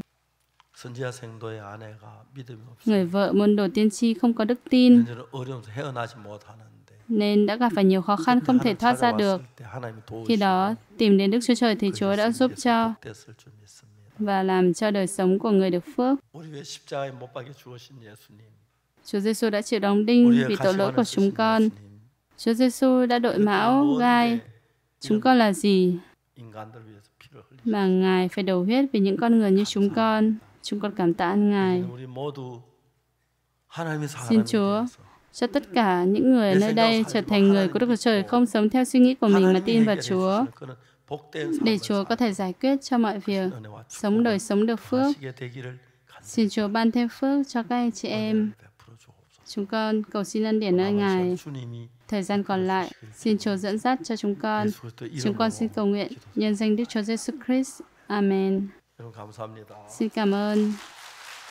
B: người vợ môn đồ tiên tri không có đức tin, nên đã gặp phải nhiều khó khăn không thể thoát ra được. Khi đó, tìm đến Đức Chúa Trời thì Chúa đã giúp cho và làm cho đời sống của người được phước. Chúa Giêsu đã chịu đóng đinh vì tội lỗi của chúng con. Chúa Giêsu đã đội mão gai. Chúng con là gì? Mà Ngài phải đổ huyết vì những con người như chúng con. Chúng con cảm tạ Ngài. Xin Chúa cho tất cả những người ở nơi đây trở thành người của Đức Chúa Trời không sống theo suy nghĩ của mình mà tin vào Chúa để Chúa có thể giải quyết cho mọi việc, sống đời sống được phước. Xin Chúa ban thêm phước cho các anh chị em. Chúng con cầu xin ân điển nơi Ngài. Thời gian còn lại, xin Chúa dẫn dắt cho chúng con. Chúng con xin cầu nguyện nhân danh Đức Chúa Giêsu Christ. Amen. Xin cảm ơn.